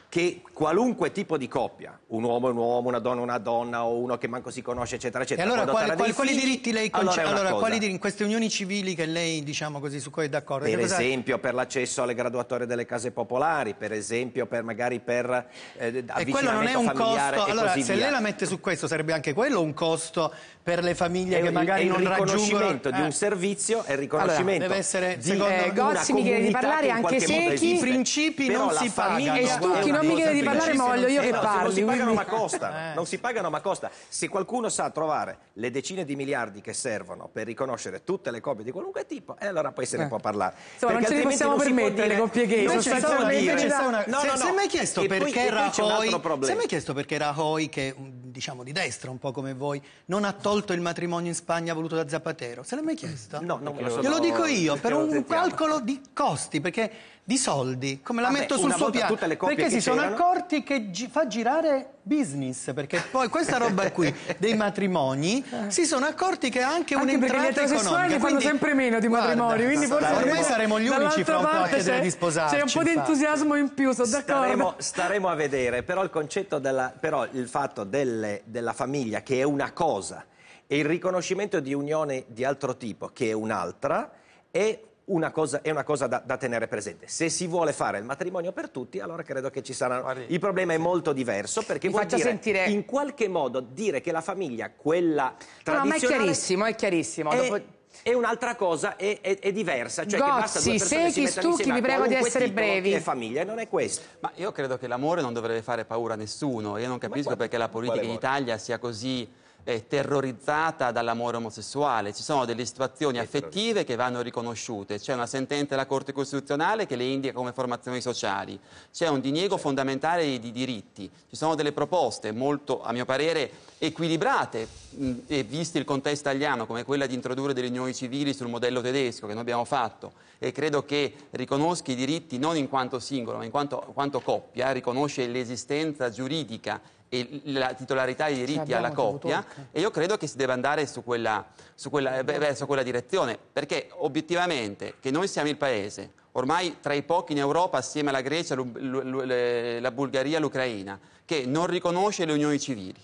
che qualunque tipo di coppia, un uomo è un uomo, una donna è una donna o uno che manco si conosce, eccetera, eccetera. E allora quali, quali, quali diritti lei concede? Allora, allora quali dir- in queste unioni civili che lei, diciamo così, su cui è d'accordo? Per esempio per l'accesso alle graduatorie delle case popolari, per esempio per magari per eh, e quello non è un costo, allora se via. lei la mette su questo sarebbe anche quello un costo per le famiglie è, che magari non raggiungono... il riconoscimento di un eh. servizio, è il riconoscimento allora, deve essere, di secondo eh, Gossi mi chiede di parlare anche se i principi Però non si pagano. E Stucchi non mi chiede di devi parlare Moglio, io che no, parli. Non si pagano quindi... ma costano, eh. non si pagano ma costa. Se qualcuno sa trovare le decine di miliardi che servono per riconoscere tutte le copie di qualunque tipo, eh, allora poi se ne eh. può parlare. Insomma, Perché non ce ne possiamo permettere le coppie gay. Non ce ne sono dire. No, no, no. Si è mai chiesto perché Rajoy, si è mai chiesto perché Rajoy, che mm, diciamo di destra un po' come voi, non ha tolto il matrimonio in Spagna voluto da Zapatero? Se l'hai mai chiesto? No, non me lo so. Glielo dico io, per un calcolo di costi, perché di soldi, come la ah metto beh, sul suo piano. Perché si sono accorti che gi fa girare business, perché poi questa roba qui dei matrimoni si sono accorti che è anche, anche un'entrata economica. Anche fanno sempre meno di guarda, matrimoni, quindi forse saremo, ormai saremo gli unici fra un po' a chiedere di sposarci. C'è un po' di entusiasmo in più, sono d'accordo. Staremo, a vedere, però il concetto della, però il fatto delle, della famiglia che è una cosa e il riconoscimento di unione di altro tipo che è un'altra è una cosa, è una cosa da, da, tenere presente. Se si vuole fare il matrimonio per tutti, allora credo che ci saranno. Il problema è molto diverso perché Mi vuol dire sentire... in qualche modo dire che la famiglia, quella tradizionale. No, ma è chiarissimo, è chiarissimo. È... Dopo... E un'altra cosa è, è, è diversa, cioè Gozzi, che basta due persone Seghi, si Stucchi, vi prego di essere brevi. è famiglia, non è questo. Ma io credo che l'amore non dovrebbe fare paura a nessuno. Io non capisco perché la politica in Italia sia così eh, terrorizzata dall'amore omosessuale, ci sono delle situazioni affettive che vanno riconosciute, c'è una sentenza della Corte Costituzionale che le indica come formazioni sociali, c'è un diniego fondamentale di, diritti, ci sono delle proposte molto, a mio parere, equilibrate mh, e visti il contesto italiano come quella di introdurre delle unioni civili sul modello tedesco che noi abbiamo fatto e credo che riconosca i diritti non in quanto singolo ma in quanto, quanto coppia, riconosce l'esistenza giuridica e la titolarità dei diritti alla coppia e io credo che si debba andare su quella, su quella, verso quella direzione perché obiettivamente che noi siamo il paese ormai tra i pochi in Europa assieme alla Grecia, la Bulgaria, l'Ucraina che non riconosce le unioni civili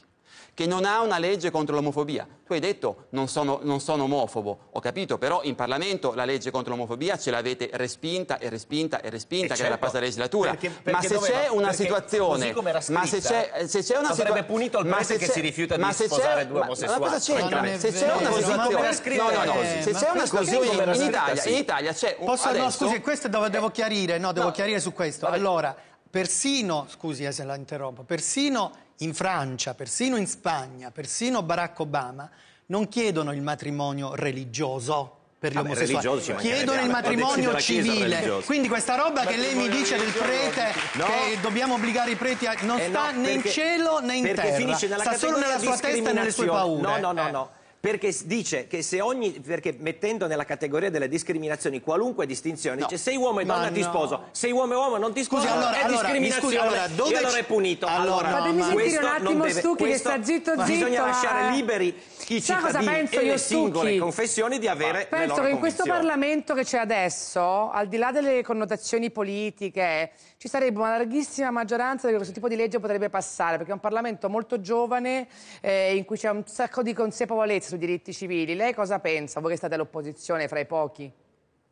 che non ha una legge contro l'omofobia. Tu hai detto non sono, non sono omofobo, ho capito, però in Parlamento la legge contro l'omofobia ce l'avete respinta e respinta e respinta, e eh, che certo, era passata legislatura. Perché, perché ma se doveva, c'è una situazione... Scritta, ma se c'è, se c'è una situazione... punito il prete che si rifiuta di sposare due omosessuali. Ma cosa c'entra? Ma se c'è una cioè, situazione... No, no, no. Eh, se c'è una situazione in Italia, in Italia c'è... Posso, no, scusi, questo eh. devo, chiarire, no, devo chiarire su questo. Allora, persino, scusi se la interrompo, persino in Francia, persino in Spagna, persino Barack Obama, non chiedono il matrimonio religioso per gli ah, omosessuali. Chiedono il matrimonio civile. Quindi questa roba che lei mi dice del prete no. che dobbiamo obbligare i preti a... non eh sta no, perché, né in cielo né in terra. Sta solo nella sua testa e nelle sue paure. No, no, no, eh. no perché dice che se ogni perché mettendo nella categoria delle discriminazioni qualunque distinzione no. dice sei uomo e donna no. ti sposo sei uomo e uomo non ti sposo allora, è allora, discriminazione scusi, allora, dove allora è punito allora, allora fatemi sentire un attimo deve, Stucchi questo, che sta zitto zitto bisogna ma... lasciare liberi chi Sa cosa penso eh, io, le singole Stucchi? confessioni di avere Penso che in questo Parlamento che c'è adesso, al di là delle connotazioni politiche, ci sarebbe una larghissima maggioranza che questo tipo di legge potrebbe passare, perché è un Parlamento molto giovane eh, in cui c'è un sacco di consapevolezza sui diritti civili. Lei cosa pensa? Voi che state all'opposizione fra i pochi?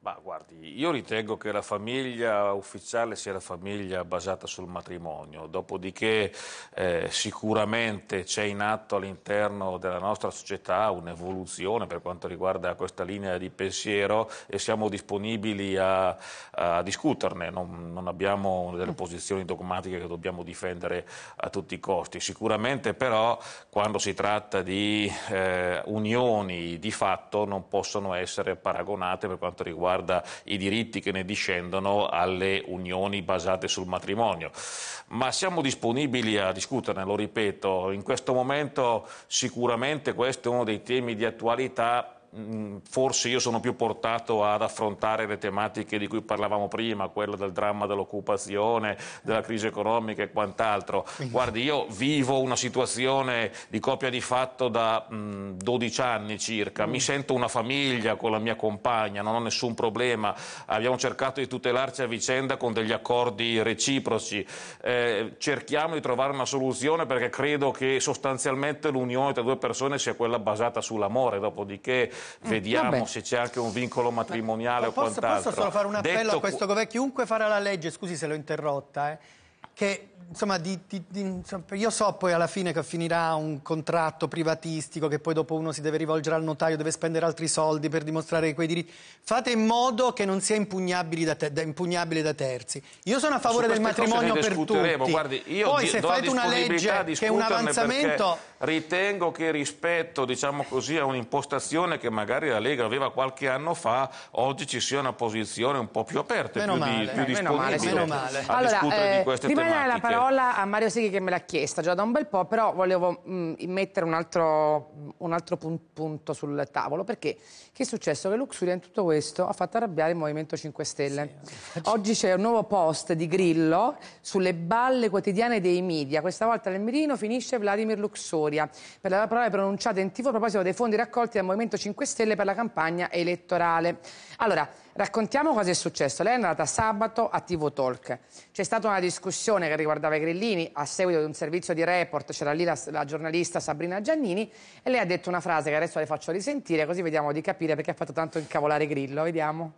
Ma guardi, io ritengo che la famiglia ufficiale sia la famiglia basata sul matrimonio, dopodiché eh, sicuramente c'è in atto all'interno della nostra società un'evoluzione per quanto riguarda questa linea di pensiero e siamo disponibili a, a discuterne, non, non, abbiamo delle posizioni dogmatiche che dobbiamo difendere a tutti i costi. Sicuramente però quando si tratta di eh, unioni di fatto non possono essere paragonate per quanto riguarda riguarda i diritti che ne discendono alle unioni basate sul matrimonio. Ma siamo disponibili a discuterne, lo ripeto, in questo momento sicuramente questo è uno dei temi di attualità Mm, forse io sono più portato ad affrontare le tematiche di cui parlavamo prima, quella del dramma dell'occupazione, della crisi economica e quant'altro. Guardi, io vivo una situazione di coppia di fatto da mh, mm, 12 anni circa, mi mm. sento una famiglia con la mia compagna, non ho nessun problema, abbiamo cercato di tutelarci a vicenda con degli accordi reciproci, eh, cerchiamo di trovare una soluzione perché credo che sostanzialmente l'unione tra due persone sia quella basata sull'amore, dopodiché Mm, vediamo Vabbè. se c'è anche un vincolo matrimoniale Ma posso, o quant'altro. Posso solo fare un appello Detto... a questo governo? Chiunque farà la legge, scusi se l'ho interrotta, eh, che insomma, di, di, di, io so poi alla fine che finirà un contratto privatistico che poi dopo uno si deve rivolgere al notaio, deve spendere altri soldi per dimostrare quei diritti. Fate in modo che non sia da te, da, impugnabile da terzi. Io sono a favore del matrimonio per tutti. Guardi, poi se fate una legge che è un avanzamento... Perché ritengo che rispetto diciamo così, a un'impostazione che magari la Lega aveva qualche anno fa, oggi ci sia una posizione un po' più aperta, e più, male, di, più eh, disponibile meno male, meno male. allora, eh, di queste prima tematiche. la parola a Mario Seghi che me l'ha chiesta già da un bel po', però volevo mh, mm, mettere un altro, mm, un altro pun punto sul tavolo, perché che è successo? Che Luxuria in tutto questo ha fatto arrabbiare il Movimento 5 Stelle. Sì, eh. oggi c'è un nuovo post di Grillo sulle balle quotidiane dei media, questa volta nel mirino finisce Vladimir Luxuria Trigoria per la parola pronunciata in tv a proposito dei fondi raccolti dal Movimento 5 Stelle per la campagna elettorale. Allora, raccontiamo cosa è successo. Lei è andata sabato a TV Talk. C'è stata una discussione che riguardava i grillini a seguito di un servizio di report, c'era lì la, la, giornalista Sabrina Giannini e lei ha detto una frase che adesso le faccio risentire così vediamo di capire perché ha fatto tanto incavolare Grillo. Vediamo.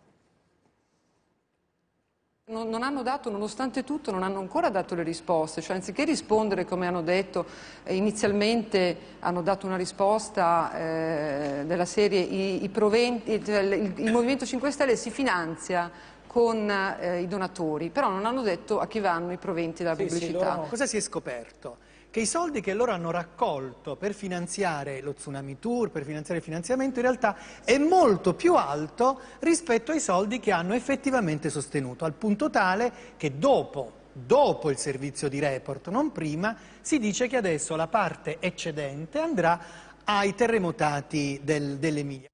Non, non, hanno dato, nonostante tutto, non hanno ancora dato le risposte, cioè anziché rispondere come hanno detto eh, inizialmente hanno dato una risposta eh, della serie i, i proventi, il, cioè, il, Movimento 5 Stelle si finanzia con eh, i donatori, però non hanno detto a chi vanno i proventi della sì, pubblicità. Sì, loro... Cosa si è scoperto? che i soldi che loro hanno raccolto per finanziare lo Tsunami Tour, per finanziare il finanziamento, in realtà è molto più alto rispetto ai soldi che hanno effettivamente sostenuto, al punto tale che dopo dopo il servizio di report, non prima, si dice che adesso la parte eccedente andrà ai terremotati del, dell'Emilia.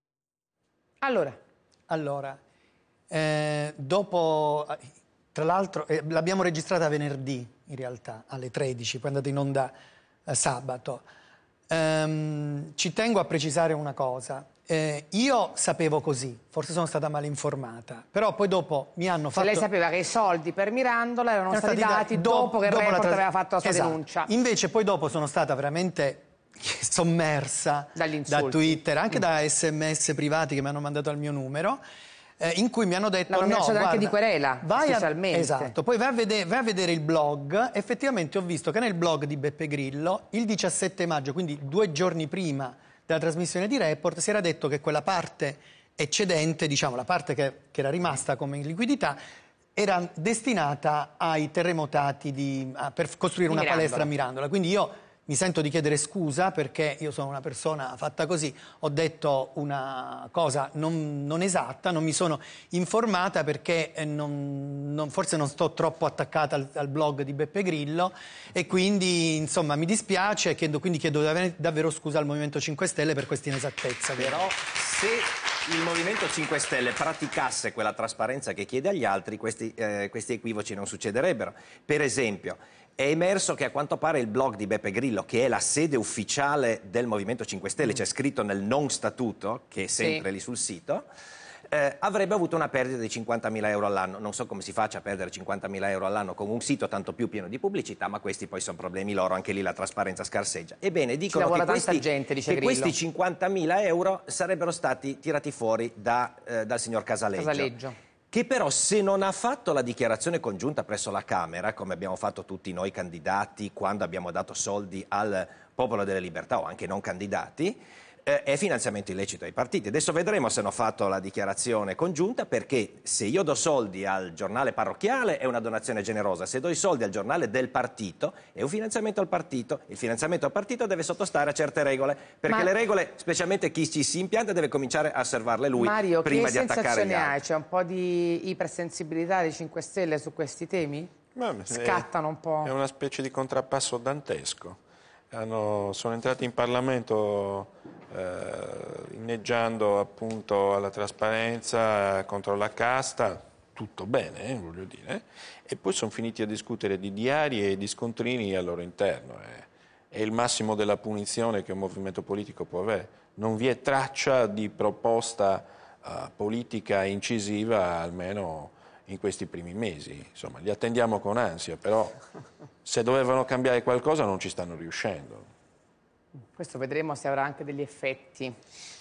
Allora, allora eh, dopo, tra l'altro, eh, l'abbiamo registrata venerdì, in realtà alle 13, poi è andata in onda eh, sabato. Ehm, ci tengo a precisare una cosa. Eh, io sapevo così, forse sono stata mal informata, però poi dopo mi hanno cioè, fatto... Se lei sapeva che i soldi per Mirandola erano, erano stati, stati, dati dopo, dopo che il dopo report aveva fatto la sua esatto. denuncia. Invece poi dopo sono stata veramente sommersa da Twitter, anche mm. da sms privati che mi hanno mandato al mio numero eh, in cui mi hanno detto no, no guarda, anche di querela, vai a, esatto, poi vai a, vedere, vai a, vedere, il blog, effettivamente ho visto che nel blog di Beppe Grillo il 17 maggio, quindi due giorni prima della trasmissione di report, si era detto che quella parte eccedente, diciamo la parte che, che era rimasta come liquidità, era destinata ai terremotati di, a, per costruire di una Mirandola. palestra a Mirandola. Quindi io mi sento di chiedere scusa perché io sono una persona fatta così, ho detto una cosa non, non esatta, non mi sono informata perché eh, non, non, forse non sto troppo attaccata al, al, blog di Beppe Grillo e quindi insomma mi dispiace e chiedo, quindi chiedo davvero, davvero, scusa al Movimento 5 Stelle per questa inesattezza. Però se il Movimento 5 Stelle praticasse quella trasparenza che chiede agli altri, questi, eh, questi equivoci non succederebbero. Per esempio è emerso che a quanto pare il blog di Beppe Grillo, che è la sede ufficiale del Movimento 5 Stelle, mm. c'è scritto nel non statuto, che è sempre sì. lì sul sito, eh, avrebbe avuto una perdita di 50.000 euro all'anno. Non so come si faccia a perdere 50.000 euro all'anno con un sito tanto più pieno di pubblicità, ma questi poi sono problemi loro, anche lì la trasparenza scarseggia. Ebbene, dicono che, questi, gente, dice che questi 50.000 euro sarebbero stati tirati fuori da, eh, dal signor Casaleggio. Casaleggio che però se non ha fatto la dichiarazione congiunta presso la Camera, come abbiamo fatto tutti noi candidati quando abbiamo dato soldi al Popolo delle Libertà o anche non candidati, eh, è finanziamento illecito ai partiti. Adesso vedremo se hanno fatto la dichiarazione congiunta perché se io do soldi al giornale parrocchiale è una donazione generosa, se do i soldi al giornale del partito è un finanziamento al partito. Il finanziamento al partito deve sottostare a certe regole perché Ma... le regole, specialmente chi ci si impianta, deve cominciare a osservarle lui Mario, prima di attaccare gli altri. Mario, che sensazione hai? C'è un po' di ipersensibilità dei 5 Stelle su questi temi? Ma, eh, Scattano un po'. È una specie di contrappasso dantesco. Hanno, sono entrati in Parlamento eh, inneggiando appunto alla trasparenza eh, contro la casta, tutto bene, eh, voglio dire, eh. e poi sono finiti a discutere di diari e di scontrini al loro interno. Eh. È il massimo della punizione che un movimento politico può avere. Non vi è traccia di proposta eh, politica incisiva, almeno in questi primi mesi. Insomma, li attendiamo con ansia, però se dovevano cambiare qualcosa non ci stanno riuscendo. Questo vedremo se avrà anche degli effetti.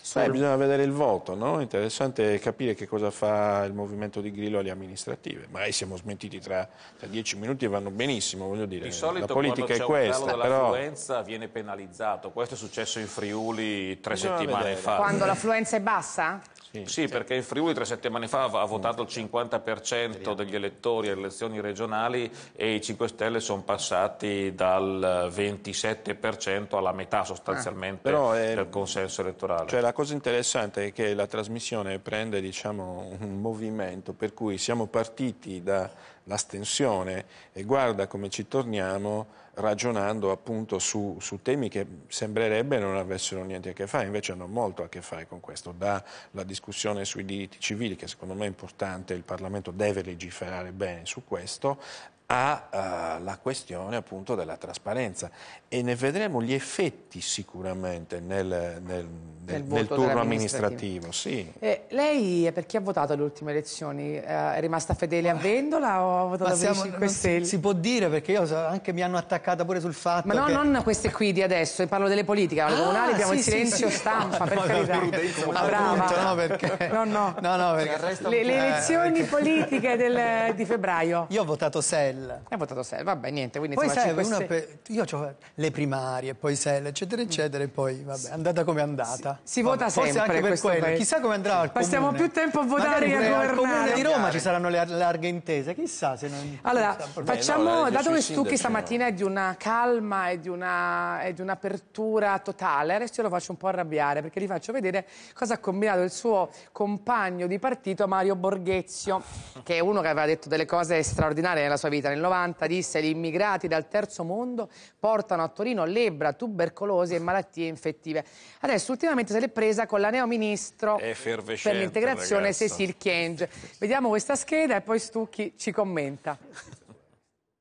Sul... Eh, bisogna vedere il voto, no? Interessante capire che cosa fa il movimento di Grillo alle amministrative. Magari siamo smentiti tra, tra, dieci minuti e vanno benissimo, voglio dire. Di solito la politica è questa, dell'affluenza però... viene penalizzato. Questo è successo in Friuli tre bisogna settimane vedere. fa. Quando l'affluenza è bassa? Sì, sì, perché in Friuli tre settimane fa ha votato il 50% degli elettori alle elezioni regionali e i 5 Stelle sono passati dal 27% alla metà sostanzialmente sostanzialmente eh, del consenso elettorale. Cioè la cosa interessante è che la trasmissione prende diciamo, un movimento per cui siamo partiti dall'astensione e guarda come ci torniamo ragionando appunto su, su, temi che sembrerebbe non avessero niente a che fare, invece hanno molto a che fare con questo, dalla discussione sui diritti civili, che secondo me è importante, il Parlamento deve legiferare bene su questo, alla eh, uh, questione appunto della trasparenza e ne vedremo gli effetti sicuramente nel, nel, nel, nel, turno amministrativo. Sì. Eh, lei per chi ha votato alle ultime elezioni? Eh, è rimasta fedele a Vendola o ha votato siamo, per i 5 Stelle? Si, si, può dire perché io so, anche mi hanno attaccata pure sul fatto Ma no, che... non queste qui di adesso, parlo delle politiche, alle ah, comunali abbiamo sì, il silenzio sì, stampa, no, per no, carità. No, brava. no, perché... No, no. no, no perché... Cioè, le, le eh, elezioni perché... politiche del, di febbraio. Io ho votato Sell. Ho votato Sell, vabbè, niente. Quindi, Poi sai, queste... una per... io ho le primarie, poi SEL, eccetera, mm. eccetera, e poi vabbè, è andata come è andata. Si, si vota Forse sempre anche per quello. Paese. Chissà come andrà al Passiamo più tempo a votare che a governare. Al di Roma ci saranno le larghe intese, chissà se non... Allora, facciamo, no, dato che Stucchi stamattina è di una calma e di, un'apertura totale, adesso io lo faccio un po' arrabbiare, perché gli faccio vedere cosa ha combinato il suo compagno di partito Mario Borghezio, che è uno che aveva detto delle cose straordinarie nella sua vita. Nel 90 disse gli immigrati dal terzo mondo portano a Torino lebbra, tubercolosi e malattie infettive. Adesso ultimamente se l'è presa con la neoministro per l'integrazione Cecil Kienge. Vediamo questa scheda e poi Stucchi ci commenta.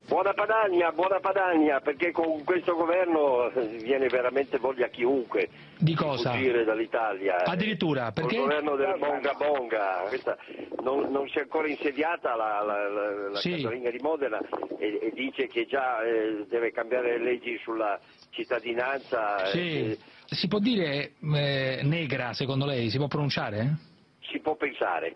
Buona Padania, buona Padania, perché con questo governo eh, viene veramente voglia chiunque di cosa? fuggire dall'Italia. Eh. Addirittura, perché? Il governo del Bonga Bonga, Questa non, non si è ancora insediata la, la, la, la sì. di Modena e, e, dice che già eh, deve cambiare le leggi sulla cittadinanza. Eh, sì. E... si può dire eh, negra, secondo lei? Si può pronunciare? Si può pensare.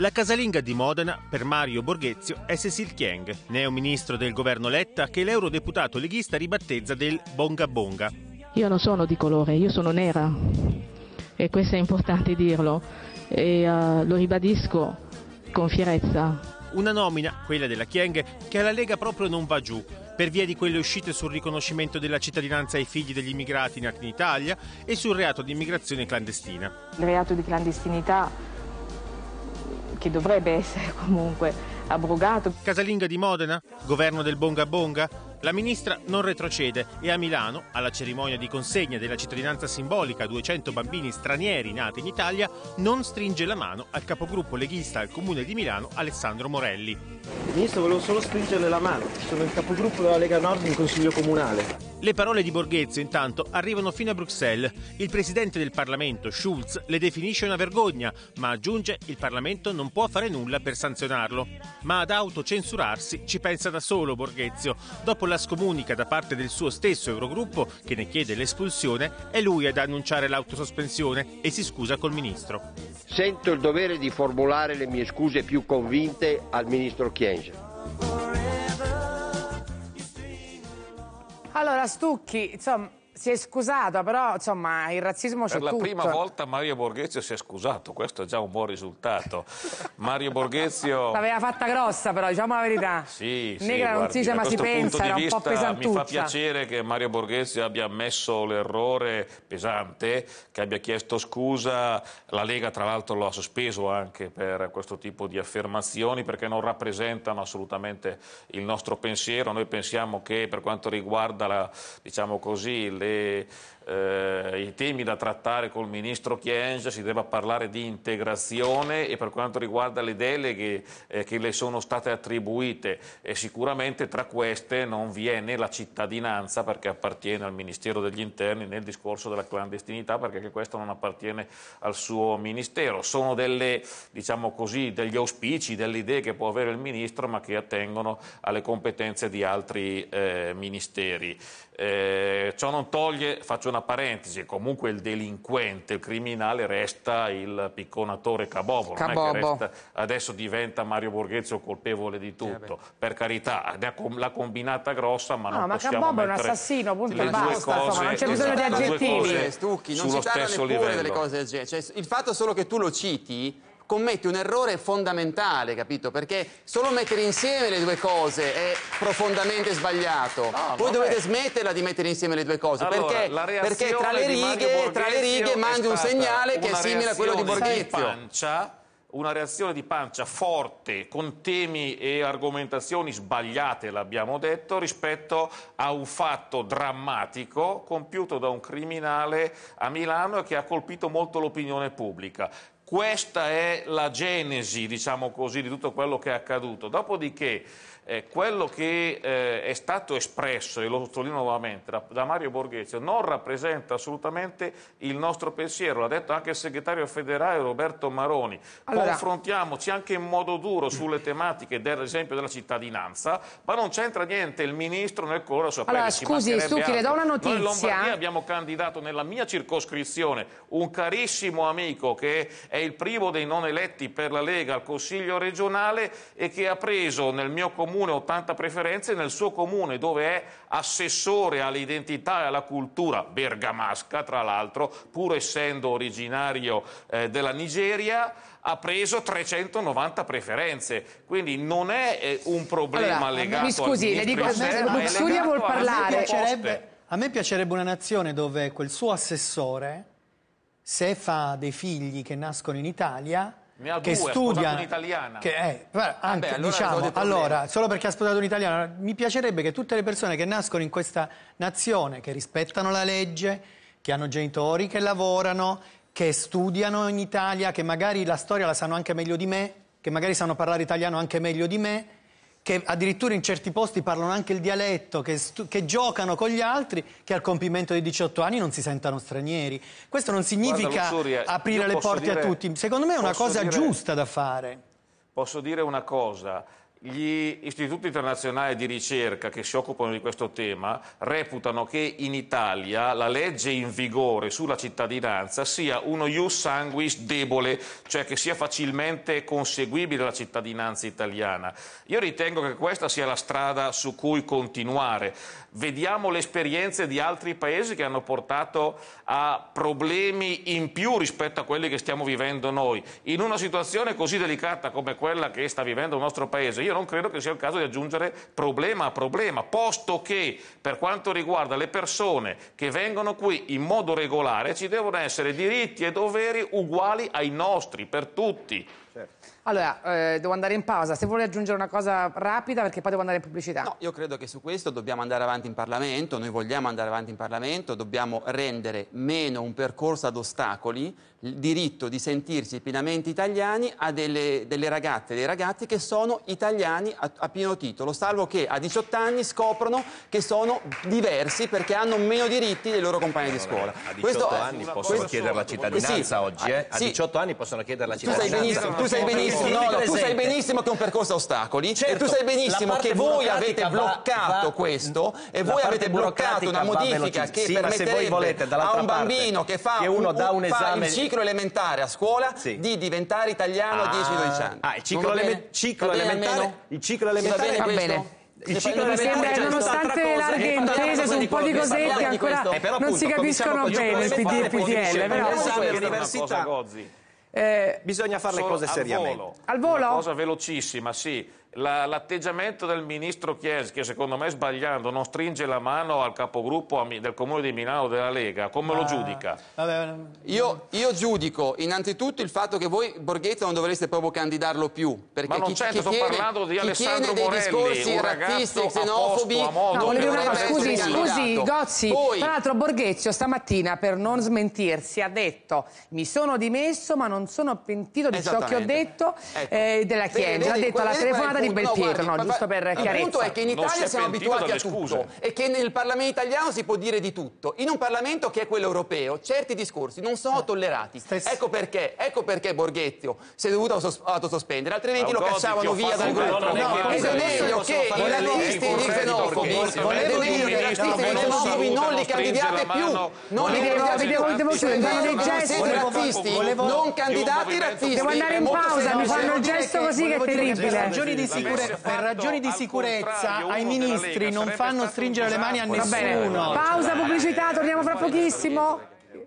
La casalinga di Modena, per Mario Borghezio, è Cecil Chieng, neo ministro del governo Letta che l'eurodeputato leghista ribattezza del Bonga Bonga. Io non sono di colore, io sono nera e questo è importante dirlo e uh, lo ribadisco con fierezza. Una nomina, quella della Chieng, che alla Lega proprio non va giù per via di quelle uscite sul riconoscimento della cittadinanza ai figli degli immigrati nati in Italia e sul reato di immigrazione clandestina. Il reato di clandestinità che dovrebbe essere comunque abrogato. Casalinga di Modena, governo del Bonga Bonga, la ministra non retrocede e a Milano, alla cerimonia di consegna della cittadinanza simbolica a 200 bambini stranieri nati in Italia, non stringe la mano al capogruppo leghista al Comune di Milano Alessandro Morelli. Ministro, volevo solo stringerle la mano. Sono il capogruppo della Lega Nord in Consiglio Comunale. Le parole di Borghezio intanto arrivano fino a Bruxelles. Il presidente del Parlamento, Schulz, le definisce una vergogna, ma aggiunge il Parlamento non può fare nulla per sanzionarlo. Ma ad autocensurarsi ci pensa da solo Borghezio. Dopo con la scomunica da parte del suo stesso Eurogruppo che ne chiede l'espulsione, è lui ad annunciare l'autosospensione e si scusa col ministro. Sento il dovere di formulare le mie scuse più convinte al ministro Chienge. Allora, Stucchi, insomma, si è scusato, però insomma il razzismo c'è Per la prima volta Mario Borghezio si è scusato, questo è già un buon risultato. Mario Borghezio... L'aveva fatta grossa però, diciamo la verità. Sì, sì. Negra guardi, non si dice ma si pensa, era un po' pesantuccia. Mi fa piacere che Mario Borghezio abbia ammesso l'errore pesante, che abbia chiesto scusa. La Lega tra l'altro lo ha sospeso anche per questo tipo di affermazioni perché non rappresentano assolutamente il nostro pensiero. Noi pensiamo che per quanto riguarda la, diciamo così, le אה, eh, i temi da trattare col ministro Chienge, si debba parlare di integrazione e per quanto riguarda le deleghe eh, che le sono state attribuite e eh, sicuramente tra queste non vi è né la cittadinanza perché appartiene al Ministero degli Interni né il discorso della clandestinità perché anche questo non appartiene al suo Ministero. Sono delle, diciamo così, degli auspici, delle idee che può avere il Ministro ma che attengono alle competenze di altri eh, Ministeri. Eh, ciò non toglie, faccio una una parentesi, comunque il delinquente, il criminale resta il picconatore Cabobo, Cabobo. Resta, adesso diventa Mario Borghezio colpevole di tutto, eh per carità, l'ha combinata grossa ma no, non ma possiamo Cabobo è un assassino, punto le basta, due cose, non c'è bisogno esatto, di aggettivi, stucchi, non sullo ci stesso livello. Cioè, il fatto solo che tu lo citi commette un errore fondamentale, capito? Perché solo mettere insieme le due cose è profondamente sbagliato. No, Voi dovete smetterla di mettere insieme le due cose, allora, perché, perché tra le righe, tra le righe mandi un segnale che è simile a quello di Borghezio. pancia una reazione di pancia forte con temi e argomentazioni sbagliate, l'abbiamo detto, rispetto a un fatto drammatico compiuto da un criminale a Milano che ha colpito molto l'opinione pubblica. Questa è la genesi, diciamo così, di tutto quello che è accaduto. Dopodiché eh, quello che eh, è stato espresso, e lo sottolineo nuovamente, da, da, Mario Borghezio, non rappresenta assolutamente il nostro pensiero, l'ha detto anche il segretario federale Roberto Maroni. Allora... Confrontiamoci anche in modo duro sulle tematiche, del, esempio, della cittadinanza, ma non c'entra niente il ministro nel colore della sua allora, pelle. Scusi, Stucchi, le do una notizia. Noi in Lombardia abbiamo candidato nella mia circoscrizione un carissimo amico che è il primo dei non eletti per la Lega al Consiglio regionale e che ha preso nel mio comune comune 80 preferenze, nel suo comune dove è assessore all'identità e alla cultura bergamasca, tra l'altro, pur essendo originario eh, della Nigeria, ha preso 390 preferenze, quindi non è eh, un problema allora, legato mi scusi, le dico, Luxuria legato vuol parlare. A me piacerebbe una nazione dove quel suo assessore, se fa dei figli che nascono in Italia, due, che studia un'italiana. Che, eh, eh anche, Vabbè, allora, diciamo, allora, solo perché ha sposato un'italiana, mi piacerebbe che tutte le persone che nascono in questa nazione, che rispettano la legge, che hanno genitori che lavorano, che studiano in Italia, che magari la storia la sanno anche meglio di me, che magari sanno parlare italiano anche meglio di me, che addirittura in certi posti parlano anche il dialetto, che, che, giocano con gli altri, che al compimento dei 18 anni non si sentano stranieri. Questo non significa Guarda, Luzzuri, aprire le porte dire, a tutti. Secondo me è una cosa dire, giusta da fare. Posso dire una cosa gli istituti internazionali di ricerca che si occupano di questo tema reputano che in Italia la legge in vigore sulla cittadinanza sia uno ius sanguis debole, cioè che sia facilmente conseguibile la cittadinanza italiana. Io ritengo che questa sia la strada su cui continuare. Vediamo le esperienze di altri paesi che hanno portato a problemi in più rispetto a quelli che stiamo vivendo noi. In una situazione così delicata come quella che sta vivendo il nostro paese, io non credo che sia il caso di aggiungere problema a problema, posto che per quanto riguarda le persone che vengono qui in modo regolare ci devono essere diritti e doveri uguali ai nostri per tutti. Certo. Allora, eh, devo andare in pausa. Se vuole aggiungere una cosa rapida, perché poi devo andare in pubblicità. No, io credo che su questo dobbiamo andare avanti in Parlamento, noi vogliamo andare avanti in Parlamento, dobbiamo rendere meno un percorso ad ostacoli il diritto di sentirsi pienamente italiani a delle, delle ragazze e dei ragazzi che sono italiani a, a, pieno titolo, salvo che a 18 anni scoprono che sono diversi perché hanno meno diritti dei loro compagni di scuola. A 18 questo, anni possono questo, chiedere la cittadinanza sì, oggi, eh? A 18 anni possono chiedere la cittadinanza. Tu sai benissimo, tu sai benissimo, no, no, tu sai benissimo che è un percorso a ostacoli certo, e tu certo, sai benissimo che voi avete bloccato va, questo e voi avete bloccato una modifica che sì, permetterebbe volete, a un bambino parte, che fa che uno un, dà un, un esame ciclo elementare a scuola sì. di diventare italiano a 10-12 ah. anni. Ah, il ciclo, eleme ciclo elementare? Il ciclo elementare va bene. Va bene. Il ciclo mi sembra, nonostante larghe intese eh, su un po' di cosette, ancora eh, appunto, non si capiscono bene il PD e il PDL. Però l'esame università. Eh, bisogna fare le cose seriamente. Al volo? Una cosa velocissima, sì la, l'atteggiamento del ministro Chiesi, che secondo me sbagliando non stringe la mano al capogruppo del comune di Milano della Lega, come ah, lo giudica? Vabbè. Io, io, giudico innanzitutto il fatto che voi Borghetta non dovreste proprio candidarlo più. Perché Ma non chi, c'entra, chi sto chiede, parlando di Alessandro Morelli, discorsi un razzisti, xenofobi. A posto, a no, volevo una scusi, scusi Gozzi. Poi, tra l'altro Borghezio stamattina per non smentirsi ha detto mi sono dimesso ma non sono pentito di ciò che ho detto ecco. eh, della Chiesa. L'ha detto alla telefonata parlava di Belpietro, no, giusto per il chiarezza. Il punto è che in Italia siamo abituati a tutto e che nel Parlamento italiano si può dire di tutto. In un Parlamento che è quello europeo, certi discorsi non sono eh, tollerati. ecco perché, ecco perché Borghezio si è dovuto autosospendere, altrimenti lo cacciavano via dal gruppo. No, ed è meglio che i razzisti e gli xenofobi, volevo dire i razzisti e non li candidiate più, non li candidate più. siete razzisti, non candidati razzisti. Devo andare in pausa, mi fanno il gesto così che è terribile sicurezza, per ragioni di sicurezza ai ministri non fanno stringere le mani a nessuno. Pausa pubblicità, torniamo fra pochissimo.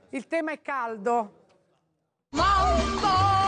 Il tema è caldo. Mambo!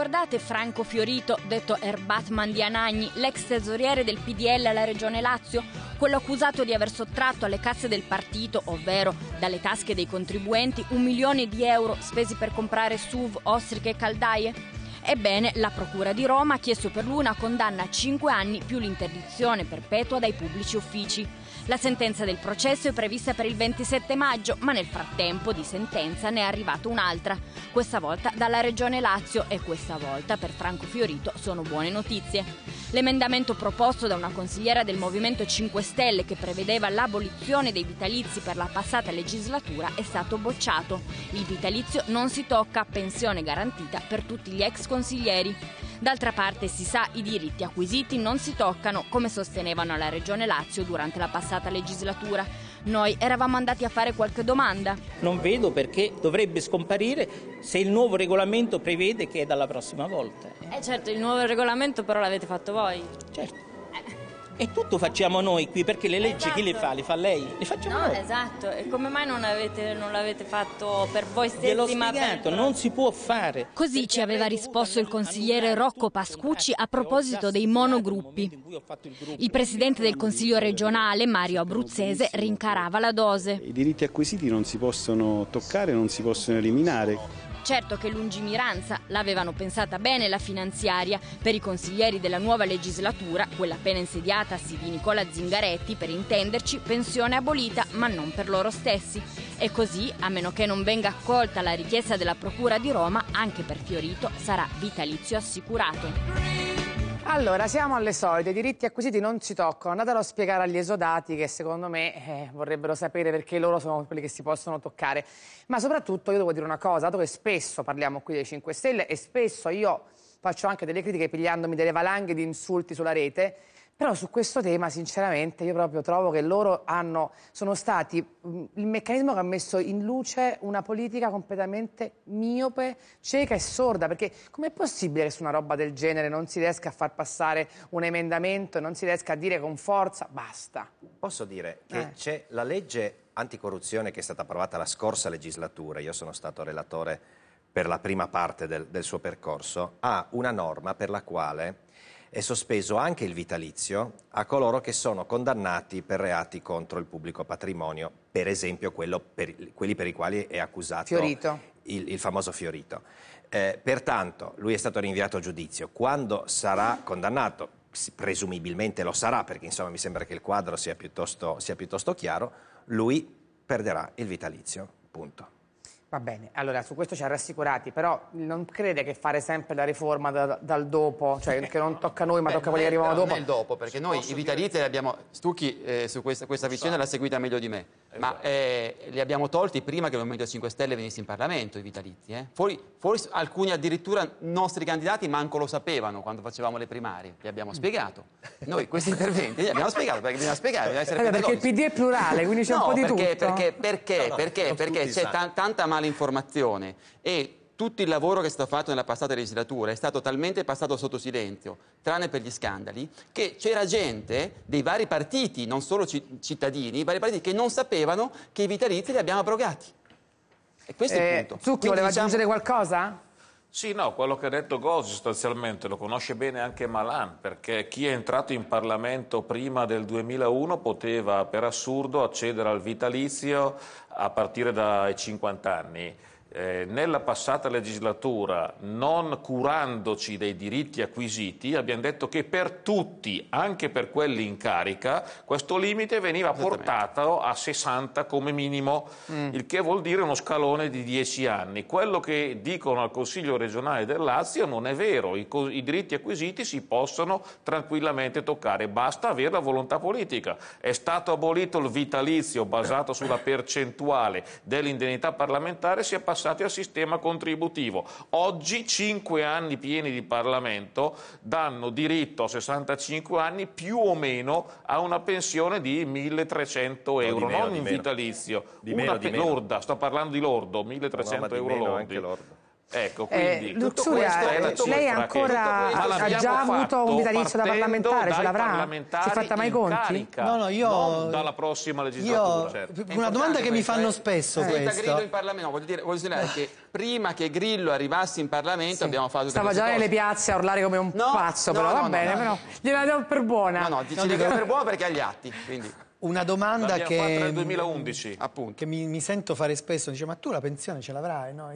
ricordate Franco Fiorito, detto Erbatman di Anagni, l'ex tesoriere del PDL alla Regione Lazio? Quello accusato di aver sottratto alle casse del partito, ovvero dalle tasche dei contribuenti, un milione di euro spesi per comprare SUV, ostriche e caldaie? Ebbene, la Procura di Roma ha chiesto per lui una condanna a 5 anni più l'interdizione perpetua dai pubblici uffici. La sentenza del processo è prevista per il 27 maggio, ma nel frattempo di sentenza ne è arrivata un'altra, questa volta dalla Regione Lazio e questa volta per Franco Fiorito sono buone notizie. L'emendamento proposto da una consigliera del Movimento 5 Stelle che prevedeva l'abolizione dei vitalizi per la passata legislatura è stato bocciato. Il vitalizio non si tocca, pensione garantita per tutti gli ex consiglieri. D'altra parte si sa i diritti acquisiti non si toccano come sostenevano la Regione Lazio durante la passata legislatura. Noi eravamo andati a fare qualche domanda. Non vedo perché dovrebbe scomparire se il nuovo regolamento prevede che è dalla prossima volta. eh certo, il nuovo regolamento però l'avete fatto voi. Certo. E tutto facciamo noi qui, perché le leggi esatto. chi le esatto. fa? Le fa lei? Le facciamo no, noi. esatto. E come mai non, avete, non l'avete fatto per voi stessi? Gliel'ho spiegato, non si può fare. Così perché ci aveva risposto il consigliere Rocco Pascucci a proposito dei monogruppi. Il presidente del Consiglio regionale, Mario Abruzzese, rincarava la dose. I diritti acquisiti non si possono toccare, non si possono eliminare Certo che lungimiranza l'avevano pensata bene la finanziaria. Per i consiglieri della nuova legislatura, quella appena insediatasi di Nicola Zingaretti, per intenderci, pensione abolita, ma non per loro stessi. E così, a meno che non venga accolta la richiesta della Procura di Roma, anche per Fiorito sarà vitalizio assicurato. Allora, siamo alle solite, i diritti acquisiti non si toccano, andatelo a spiegare agli esodati che secondo me eh, vorrebbero sapere perché loro sono quelli che si possono toccare. Ma soprattutto io devo dire una cosa, dato che spesso parliamo qui dei 5 Stelle e spesso io faccio anche delle critiche pigliandomi delle valanghe di insulti sulla rete, però su questo tema, sinceramente, io proprio trovo che loro hanno, sono stati mm, il meccanismo che ha messo in luce una politica completamente miope, cieca e sorda. Perché com'è possibile che su una roba del genere non si riesca a far passare un emendamento, non si riesca a dire con forza basta? Posso dire che eh. c'è la legge anticorruzione che è stata approvata la scorsa legislatura, io sono stato relatore per la prima parte del, del suo percorso, ha una norma per la quale è sospeso anche il vitalizio a coloro che sono condannati per reati contro il pubblico patrimonio, per esempio per, quelli per i quali è accusato il, il, famoso Fiorito. Eh, pertanto lui è stato rinviato a giudizio. Quando sarà condannato, presumibilmente lo sarà, perché insomma mi sembra che il quadro sia piuttosto, sia piuttosto chiaro, lui perderà il vitalizio. Punto. Va bene, allora su questo ci ha rassicurati, però non crede che fare sempre la riforma da, dal dopo, cioè eh, che non tocca a noi ma Beh, tocca a quelli che arrivano dopo? Non è il dopo, perché noi i vitalizi li abbiamo... Stucchi eh, su questa, questa vicenda l'ha seguita meglio di me, eh, ma eh, li abbiamo tolti prima che il Movimento 5 Stelle venisse in Parlamento, i vitalizi. Eh. Fuori, fuori, alcuni addirittura nostri candidati manco lo sapevano quando facevamo le primarie, li abbiamo mm. spiegato. Noi questi interventi li abbiamo spiegati, perché bisogna spiegare, bisogna essere allora, Perché il PD è plurale, quindi c'è no, un po' di perché, tutto. perché, perché, no, no, perché, perché c'è tanta tanta male informazione e tutto il lavoro che è stato fatto nella passata legislatura è stato talmente passato sotto silenzio, tranne per gli scandali, che c'era gente dei vari partiti, non solo cittadini, vari partiti che non sapevano che i vitalizi li abbiamo abrogati. E questo eh, è il eh, punto. Zucchi, voleva diciamo... aggiungere qualcosa? Sì, no, quello che ha detto Gozi sostanzialmente lo conosce bene anche Malan, perché chi è entrato in Parlamento prima del 2001 poteva per assurdo accedere al vitalizio a partire dai 50 anni eh, nella passata legislatura, non curandoci dei diritti acquisiti, abbiamo detto che per tutti, anche per quelli in carica, questo limite veniva portato a 60 come minimo, mm. il che vuol dire uno scalone di 10 anni. Quello che dicono al Consiglio regionale del Lazio non è vero, i, i diritti acquisiti si possono tranquillamente toccare, basta avere la volontà politica. È stato abolito il vitalizio basato sulla percentuale dell'indennità parlamentare, si è passato passati al sistema contributivo. Oggi 5 anni pieni di Parlamento danno diritto a 65 anni più o meno a una pensione di 1300 euro, no, di meno, non in vitalizio, di meno, una di lorda, sto parlando di lordo, 1300 no, no, di euro lordi. Ecco, eh, quindi eh, Luxuria, è lei ancora che... ha già avuto un vitalizio da parlamentare, ce l'avrà? Si è fatta mai i conti? No, no, io dalla prossima legislatura, io... certo. Una domanda che mi fanno è... Eh? spesso eh. questa. Grillo in Parlamento, voglio dire, voglio dire che prima che Grillo arrivasse in Parlamento sì. abbiamo fatto Stava già nelle piazze a urlare come un no, pazzo, no, però no, va bene, però gliela do per buona. No, no, dici dico... per buona perché ha atti, quindi una domanda che, 2011, che mi, sento fare spesso, dice ma tu la pensione ce l'avrai? No?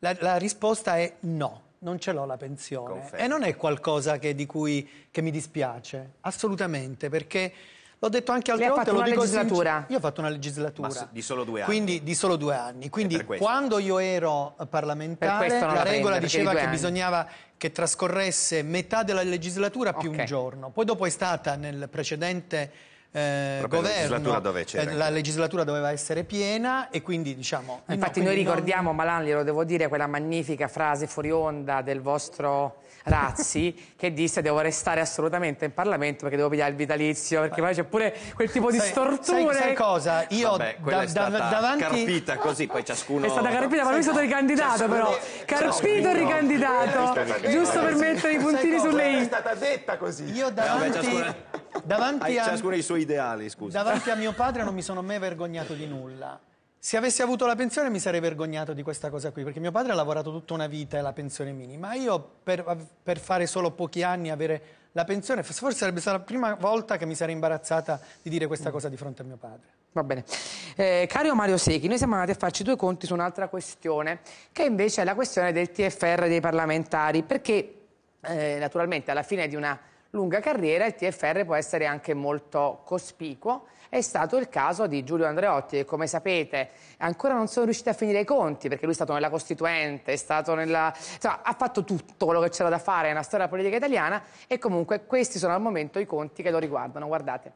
La, la risposta è no, non ce l'ho la pensione. Conferno. E non è qualcosa che, di cui che mi dispiace, assolutamente, perché... L'ho detto anche altre volte. Lei ha fatto una legislatura. Sincer- io ho fatto una legislatura. Ma di solo due anni. Quindi, di solo due anni. Quindi quando io ero parlamentare la, la regola diceva che anni. bisognava che trascorresse metà della legislatura più okay. un giorno. Poi dopo è stata nel precedente eh, Proprio governo, eh, la legislatura, la legislatura, doveva essere piena e quindi diciamo... Infatti no, noi ricordiamo, non... Malan glielo devo dire, quella magnifica frase fuori onda del vostro Razzi che disse devo restare assolutamente in Parlamento perché devo pigliare il vitalizio perché poi c'è pure quel tipo di sai, storture sai, sai cosa? io Vabbè, da, è stata da, davanti carpita così poi ciascuno è stata carpita ma lui è stato ricandidato però carpito e ricandidato giusto per mettere i puntini sulle i è stata detta così io davanti Vabbè, ciascuno davanti a, ciascuno dei suoi ideali, scusa. Davanti a mio padre non mi sono mai vergognato di nulla. Se avessi avuto la pensione mi sarei vergognato di questa cosa qui, perché mio padre ha lavorato tutta una vita e la pensione minima. Io per, per fare solo pochi anni avere la pensione, forse sarebbe stata la prima volta che mi sarei imbarazzata di dire questa cosa di fronte a mio padre. Va bene. Eh, caro Mario Secchi, noi siamo andati a farci due conti su un'altra questione, che invece è la questione del TFR dei parlamentari, perché eh, naturalmente alla fine di una lunga carriera, il TFR può essere anche molto cospicuo. È stato il caso di Giulio Andreotti, che come sapete ancora non sono riusciti a finire i conti, perché lui è stato nella Costituente, è stato nella... Insomma, ha fatto tutto quello che c'era da fare nella storia politica italiana e comunque questi sono al momento i conti che lo riguardano. Guardate.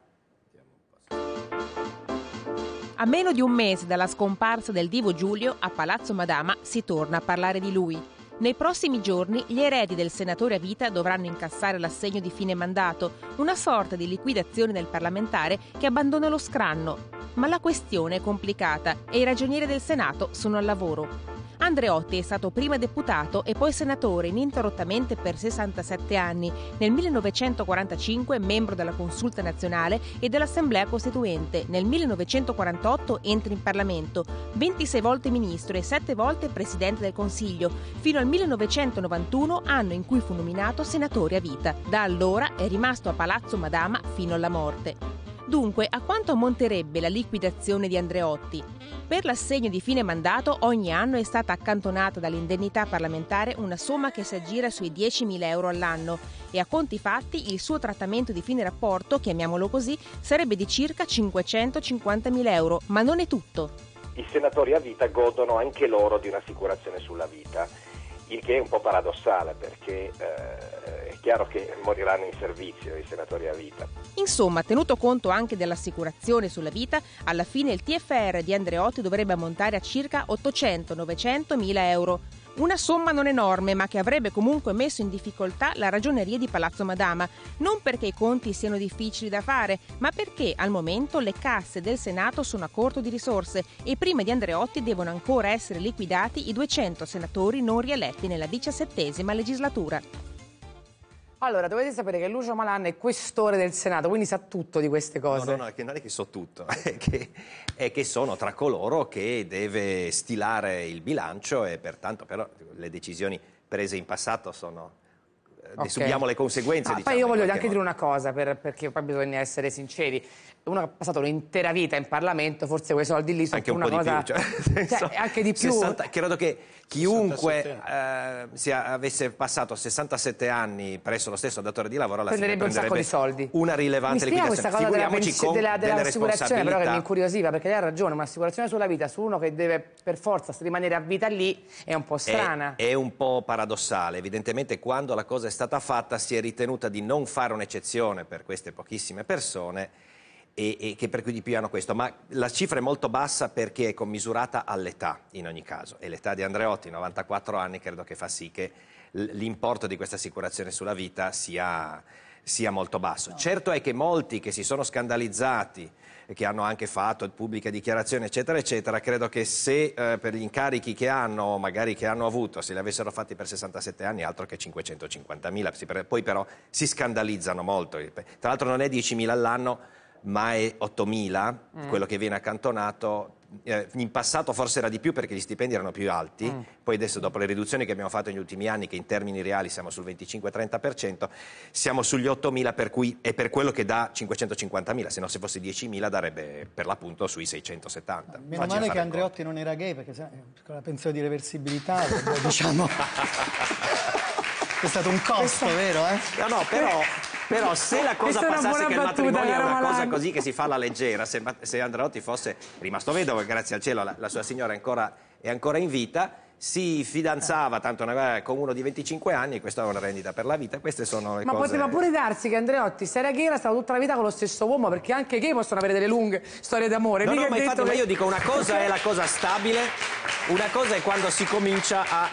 A meno di un mese dalla scomparsa del divo Giulio, a Palazzo Madama si torna a parlare di lui. Nei prossimi giorni gli eredi del senatore a vita dovranno incassare l'assegno di fine mandato, una sorta di liquidazione del parlamentare che abbandona lo scranno. Ma la questione è complicata e i ragionieri del Senato sono al lavoro. Andreotti è stato prima deputato e poi senatore ininterrottamente per 67 anni, nel 1945 membro della Consulta nazionale e dell'Assemblea Costituente, nel 1948 entra in Parlamento, 26 volte ministro e 7 volte presidente del Consiglio, fino al 1991, anno in cui fu nominato senatore a vita. Da allora è rimasto a Palazzo Madama fino alla morte. Dunque, a quanto monterebbe la liquidazione di Andreotti? Per l'assegno di fine mandato ogni anno è stata accantonata dall'indennità parlamentare una somma che si aggira sui 10.000 euro all'anno e a conti fatti il suo trattamento di fine rapporto, chiamiamolo così, sarebbe di circa 550.000 euro, ma non è tutto. I senatori a vita godono anche loro di un'assicurazione sulla vita, il che è un po' paradossale perché... Eh chiaro che moriranno in servizio i senatori a vita. Insomma, tenuto conto anche dell'assicurazione sulla vita, alla fine il TFR di Andreotti dovrebbe ammontare a circa 800-900 mila euro. Una somma non enorme, ma che avrebbe comunque messo in difficoltà la ragioneria di Palazzo Madama, non perché i conti siano difficili da fare, ma perché al momento le casse del Senato sono a corto di risorse e prima di Andreotti devono ancora essere liquidati i 200 senatori non rieletti nella diciassettesima legislatura. Allora, dovete sapere che Lucio Malan è questore del Senato, quindi sa tutto di queste cose. No, no, no, è che non è che so tutto, è che, è che sono tra coloro che deve stilare il bilancio e pertanto però le decisioni prese in passato sono ne eh, okay. subiamo le conseguenze. No, ah, diciamo, poi io voglio anche modo. dire una cosa, per, perché poi bisogna essere sinceri uno ha passato un'intera vita in Parlamento, forse quei soldi lì sono anche un po' cosa... di più, cioè, cioè, anche di più. 60, credo che chiunque eh, sia, avesse passato 67 anni presso lo stesso datore di lavoro alla prenderebbe fine prenderebbe un sacco di soldi. una rilevante Mi liquidazione. questa cosa della, della, dell'assicurazione, però che mi incuriosiva, perché lei ha ragione, un'assicurazione sulla vita su uno che deve per forza rimanere a vita lì è un po' strana. È, è un po' paradossale, evidentemente quando la cosa è stata fatta si è ritenuta di non fare un'eccezione per queste pochissime persone e, e che per cui di più hanno questo, ma la cifra è molto bassa perché è commisurata all'età in ogni caso e l'età di Andreotti, 94 anni, credo che fa sì che l'importo di questa assicurazione sulla vita sia, sia molto basso. No. Certo è che molti che si sono scandalizzati e che hanno anche fatto pubbliche dichiarazioni, eccetera, eccetera, credo che se eh, per gli incarichi che hanno, magari che hanno avuto, se li avessero fatti per 67 anni, altro che 550.000, poi però si scandalizzano molto. Tra l'altro non è 10.000 all'anno, ma è 8.000, mm. quello che viene accantonato. Eh, in passato forse era di più perché gli stipendi erano più alti, mm. poi adesso dopo le riduzioni che abbiamo fatto negli ultimi anni, che in termini reali siamo sul 25-30%, siamo sugli 8.000 per cui è per quello che dà 550.000, se no se fosse 10.000 darebbe per l'appunto sui 670. Meno Facile male che Andreotti non era gay perché sai, con la pensione di reversibilità, diciamo... È stato un costo, Questa... vero? Eh? No, no, però però se la cosa passasse che il matrimonio è una cosa così che si fa alla leggera se, se, Andreotti fosse rimasto vedovo grazie al cielo la, la sua signora è ancora, è ancora, in vita si fidanzava tanto una, con uno di 25 anni e questa è una rendita per la vita queste sono le ma cose ma poteva pure darsi che Andreotti se era gay era stato tutta la vita con lo stesso uomo perché anche gay possono avere delle lunghe storie d'amore no, no, ma, infatti, che... io dico una cosa è la cosa stabile una cosa è quando si comincia a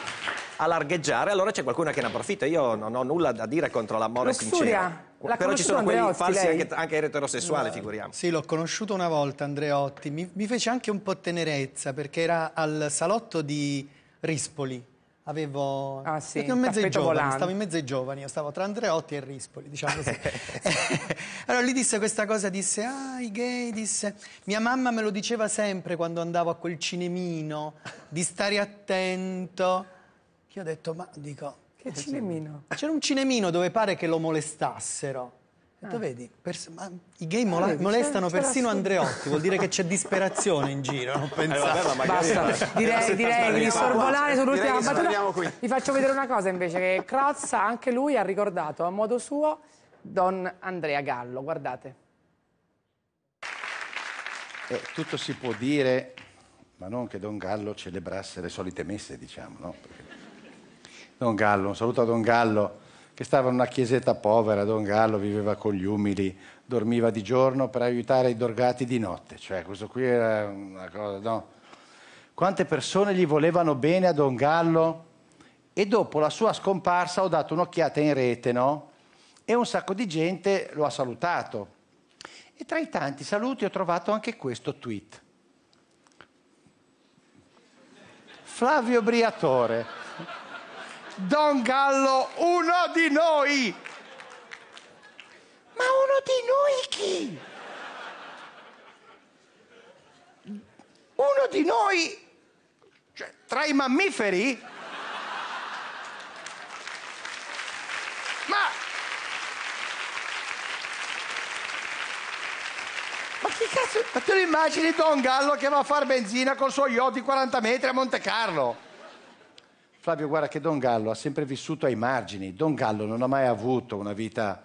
a largheggiare, allora c'è qualcuno che ne approfitta. Io non ho nulla da dire contro l'amore sincero. La Però ci sono Andreotti, quelli falsi anche, anche eterosessuali, no. Eh, figuriamo. Sì, l'ho conosciuto una volta Andreotti, mi, mi fece anche un po' tenerezza perché era al salotto di Rispoli avevo ah, sì, in mezzo ai giovani, stavo in mezzo ai giovani, io stavo tra Andreotti e Rispoli, diciamo così. allora lui disse questa cosa, disse, ah, i gay, disse, mia mamma me lo diceva sempre quando andavo a quel cinemino, di stare attento io ho detto, ma dico... Che cinemino? C'era un cinemino dove pare che lo molestassero. Ho detto, ah. vedi, i gay ah, mola- molestano persino Andreotti, vuol dire che c'è disperazione in giro, non pensate. Eh, vabbè, Basta, direi, direi di sorvolare sull'ultima battuta. Vi faccio vedere una cosa invece, che Crozza, anche lui, ha ricordato a modo suo Don Andrea Gallo, guardate. Eh, tutto si può dire, ma non che Don Gallo celebrasse le solite messe, diciamo, no? Perché Don Gallo, un saluto a Don Gallo, che stava in una chiesetta povera, Don Gallo viveva con gli umili, dormiva di giorno per aiutare i dorgati di notte, cioè questo qui era una cosa, no? Quante persone gli volevano bene a Don Gallo? E dopo la sua scomparsa ho dato un'occhiata in rete, no? E un sacco di gente lo ha salutato. E tra i tanti saluti ho trovato anche questo tweet. Flavio Briatore. Don Gallo, uno di noi. Ma uno di noi chi? Uno di noi, cioè, tra i mammiferi? Ma... Ma che cazzo... Ma te lo immagini Don Gallo che va a far benzina col suo yacht di 40 metri a Monte Carlo? Flavio, guarda che Don Gallo ha sempre vissuto ai margini. Don Gallo non ha mai avuto una vita...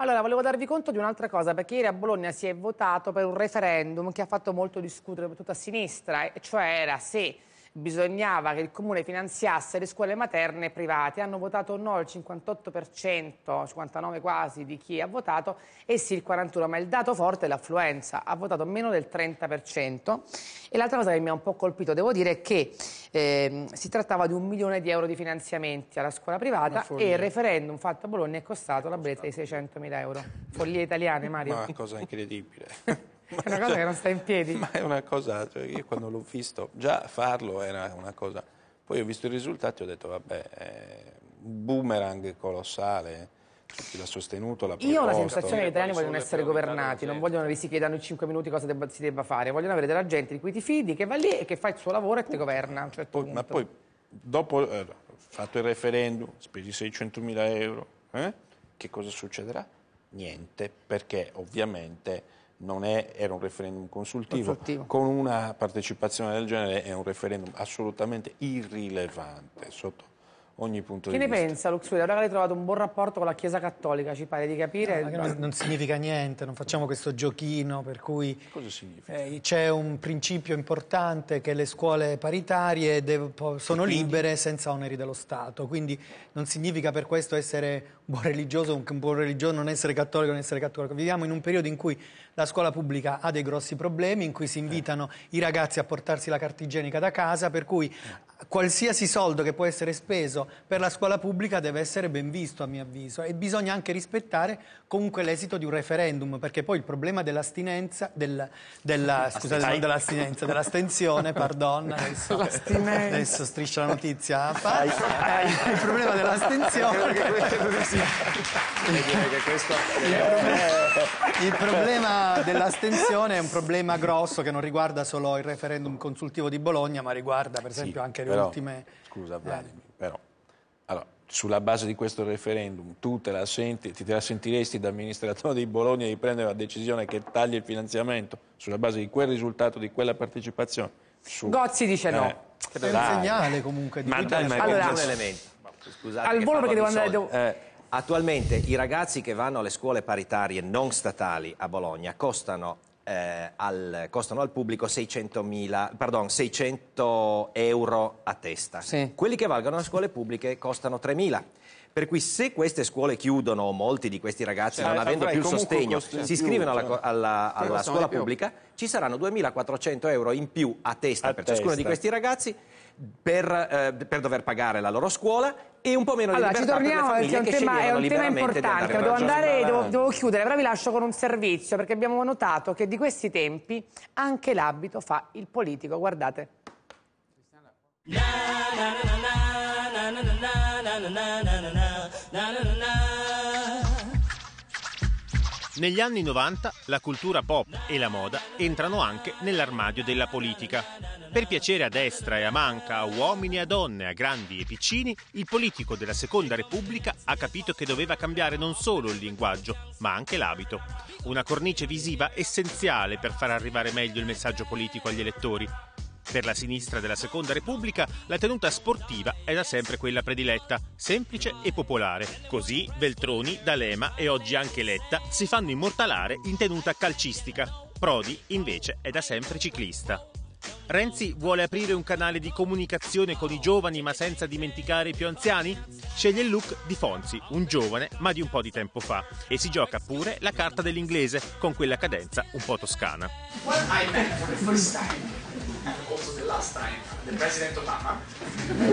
Allora, volevo darvi conto di un'altra cosa, perché ieri a Bologna si è votato per un referendum che ha fatto molto discutere soprattutto a sinistra, e cioè era se bisognava che il comune finanziasse le scuole materne private. Hanno votato no il 58%, 59 quasi di chi ha votato, e sì il 41%, ma il dato forte è l'affluenza, ha votato meno del 30%. E l'altra cosa che mi ha un po' colpito, devo dire, è che eh, si trattava di un milione di euro di finanziamenti alla scuola privata e il referendum fatto a Bologna è costato la bellezza di 600 mila euro. Follie italiane, Mario. Ma cosa incredibile. Ma è una cosa cioè, che non sta in piedi. Ma è una cosa, cioè io quando l'ho visto, già farlo era una cosa. Poi ho visto i risultati e ho detto, vabbè, un boomerang colossale. Chi l'ha sostenuto, l'ha proposto. Io ho la sensazione che gli italiani vogliono essere governati, non vogliono che si chiedano in 5 minuti cosa debba, si debba fare, vogliono avere della gente di cui ti fidi, che va lì e che fa il suo lavoro e ti governa. Certo poi, ma poi, dopo eh, fatto il referendum, spesi 600 mila euro, eh? che cosa succederà? Niente, perché ovviamente non è, era un referendum consultivo. consultivo. Con una partecipazione del genere è un referendum assolutamente irrilevante sotto ogni punto che di vista. Che ne pensa Luxuria? Ora che hai trovato un buon rapporto con la Chiesa Cattolica, ci pare di capire? No, non, non, significa niente, non facciamo questo giochino per cui... Cosa significa? Eh, c'è un principio importante che le scuole paritarie devo, sono libere senza oneri dello Stato, quindi non significa per questo essere un buon religioso, un buon religioso non essere cattolico, non essere cattolico. Viviamo in un periodo in cui la scuola pubblica ha dei grossi problemi, in cui si invitano eh. i ragazzi a portarsi la carta igienica da casa, per cui eh qualsiasi soldo che può essere speso per la scuola pubblica deve essere ben visto, a mio avviso, e bisogna anche rispettare comunque l'esito di un referendum, perché poi il problema dell'astinenza, del, della, scusate, dell'astinenza, dell'astensione, pardon, adesso, adesso, striscia la notizia, fai, eh, il problema dell'astensione... il problema dell'astensione è un problema grosso che non riguarda solo il referendum consultivo di Bologna, ma riguarda per esempio sì. anche le però, ultime... Scusa eh. Vladimir, eh. però allora, sulla base di questo referendum tu te la, senti, te la sentiresti da amministratore di Bologna di prendere una decisione che tagli il finanziamento sulla base di quel risultato, di quella partecipazione? Su. Gozzi dice eh. no. È un segnale comunque di ma, dai, ma allora, un elemento. Scusate, al volo perché devo andare... Devo... Eh. Attualmente i ragazzi che vanno alle scuole paritarie non statali a Bologna costano eh, al, costano al pubblico 600, mila, pardon, 600 euro a testa. Sì. Quelli che valgono a scuole pubbliche costano 3.000. Per cui se queste scuole chiudono o molti di questi ragazzi cioè, non eh, avendo eh, più il sostegno si iscrivono alla, eh. alla, alla scuola pubblica, ci saranno 2.400 euro in più a testa a per testa. ciascuno di questi ragazzi per, eh, per dover pagare la loro scuola e un po' meno allora, di libertà ci torniamo, per le tema, È un tema importante, devo, andare, devo, devo chiudere, però vi lascio con un servizio perché abbiamo notato che di questi tempi anche l'abito fa il politico, guardate. Negli anni 90 la cultura pop e la moda entrano anche nell'armadio della politica. Per piacere a destra e a manca, a uomini e a donne, a grandi e piccini, il politico della Seconda Repubblica ha capito che doveva cambiare non solo il linguaggio, ma anche l'abito. Una cornice visiva essenziale per far arrivare meglio il messaggio politico agli elettori. Per la sinistra della Seconda Repubblica la tenuta sportiva è da sempre quella prediletta, semplice e popolare. Così Veltroni, D'Alema e oggi anche Letta si fanno immortalare in tenuta calcistica. Prodi invece è da sempre ciclista. Renzi vuole aprire un canale di comunicazione con i giovani ma senza dimenticare i più anziani? Sceglie il look di Fonzi, un giovane ma di un po' di tempo fa. E si gioca pure la carta dell'inglese con quella cadenza un po' toscana. When I met for the first time, also the last time, the President Obama,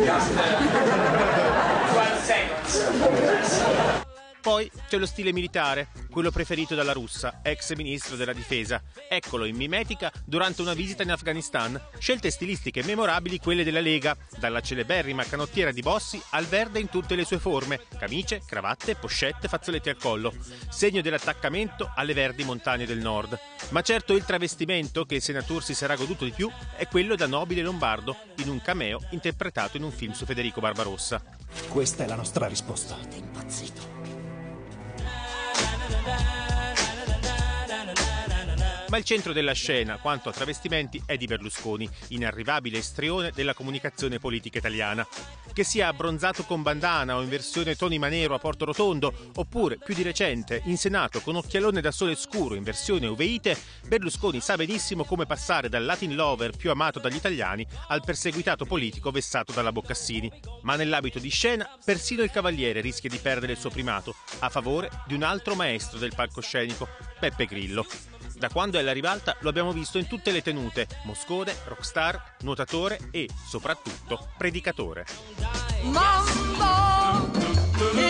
just uh, 12 seconds. Poi c'è lo stile militare, quello preferito dalla russa, ex ministro della difesa. Eccolo in mimetica durante una visita in Afghanistan. Scelte stilistiche memorabili quelle della Lega, dalla celeberrima canottiera di Bossi al verde in tutte le sue forme, camicie, cravatte, pochette, fazzoletti al collo, segno dell'attaccamento alle verdi montagne del nord. Ma certo il travestimento che il senatore si sarà goduto di più è quello da nobile lombardo, in un cameo interpretato in un film su Federico Barbarossa. Questa è la nostra risposta. Siete impazzito. da, da, da. ma il centro della scena, quanto a travestimenti, è di Berlusconi, inarrivabile estrione della comunicazione politica italiana. Che sia abbronzato con bandana o in versione Tony Manero a Porto Rotondo, oppure, più di recente, in Senato con occhialone da sole scuro in versione uveite, Berlusconi sa benissimo come passare dal Latin lover più amato dagli italiani al perseguitato politico vessato dalla Boccassini. Ma nell'abito di scena, persino il cavaliere rischia di perdere il suo primato, a favore di un altro maestro del palcoscenico, Peppe Grillo. Da quando è la ribalta lo abbiamo visto in tutte le tenute, Moscone, rockstar, nuotatore e, soprattutto, predicatore. Mambo!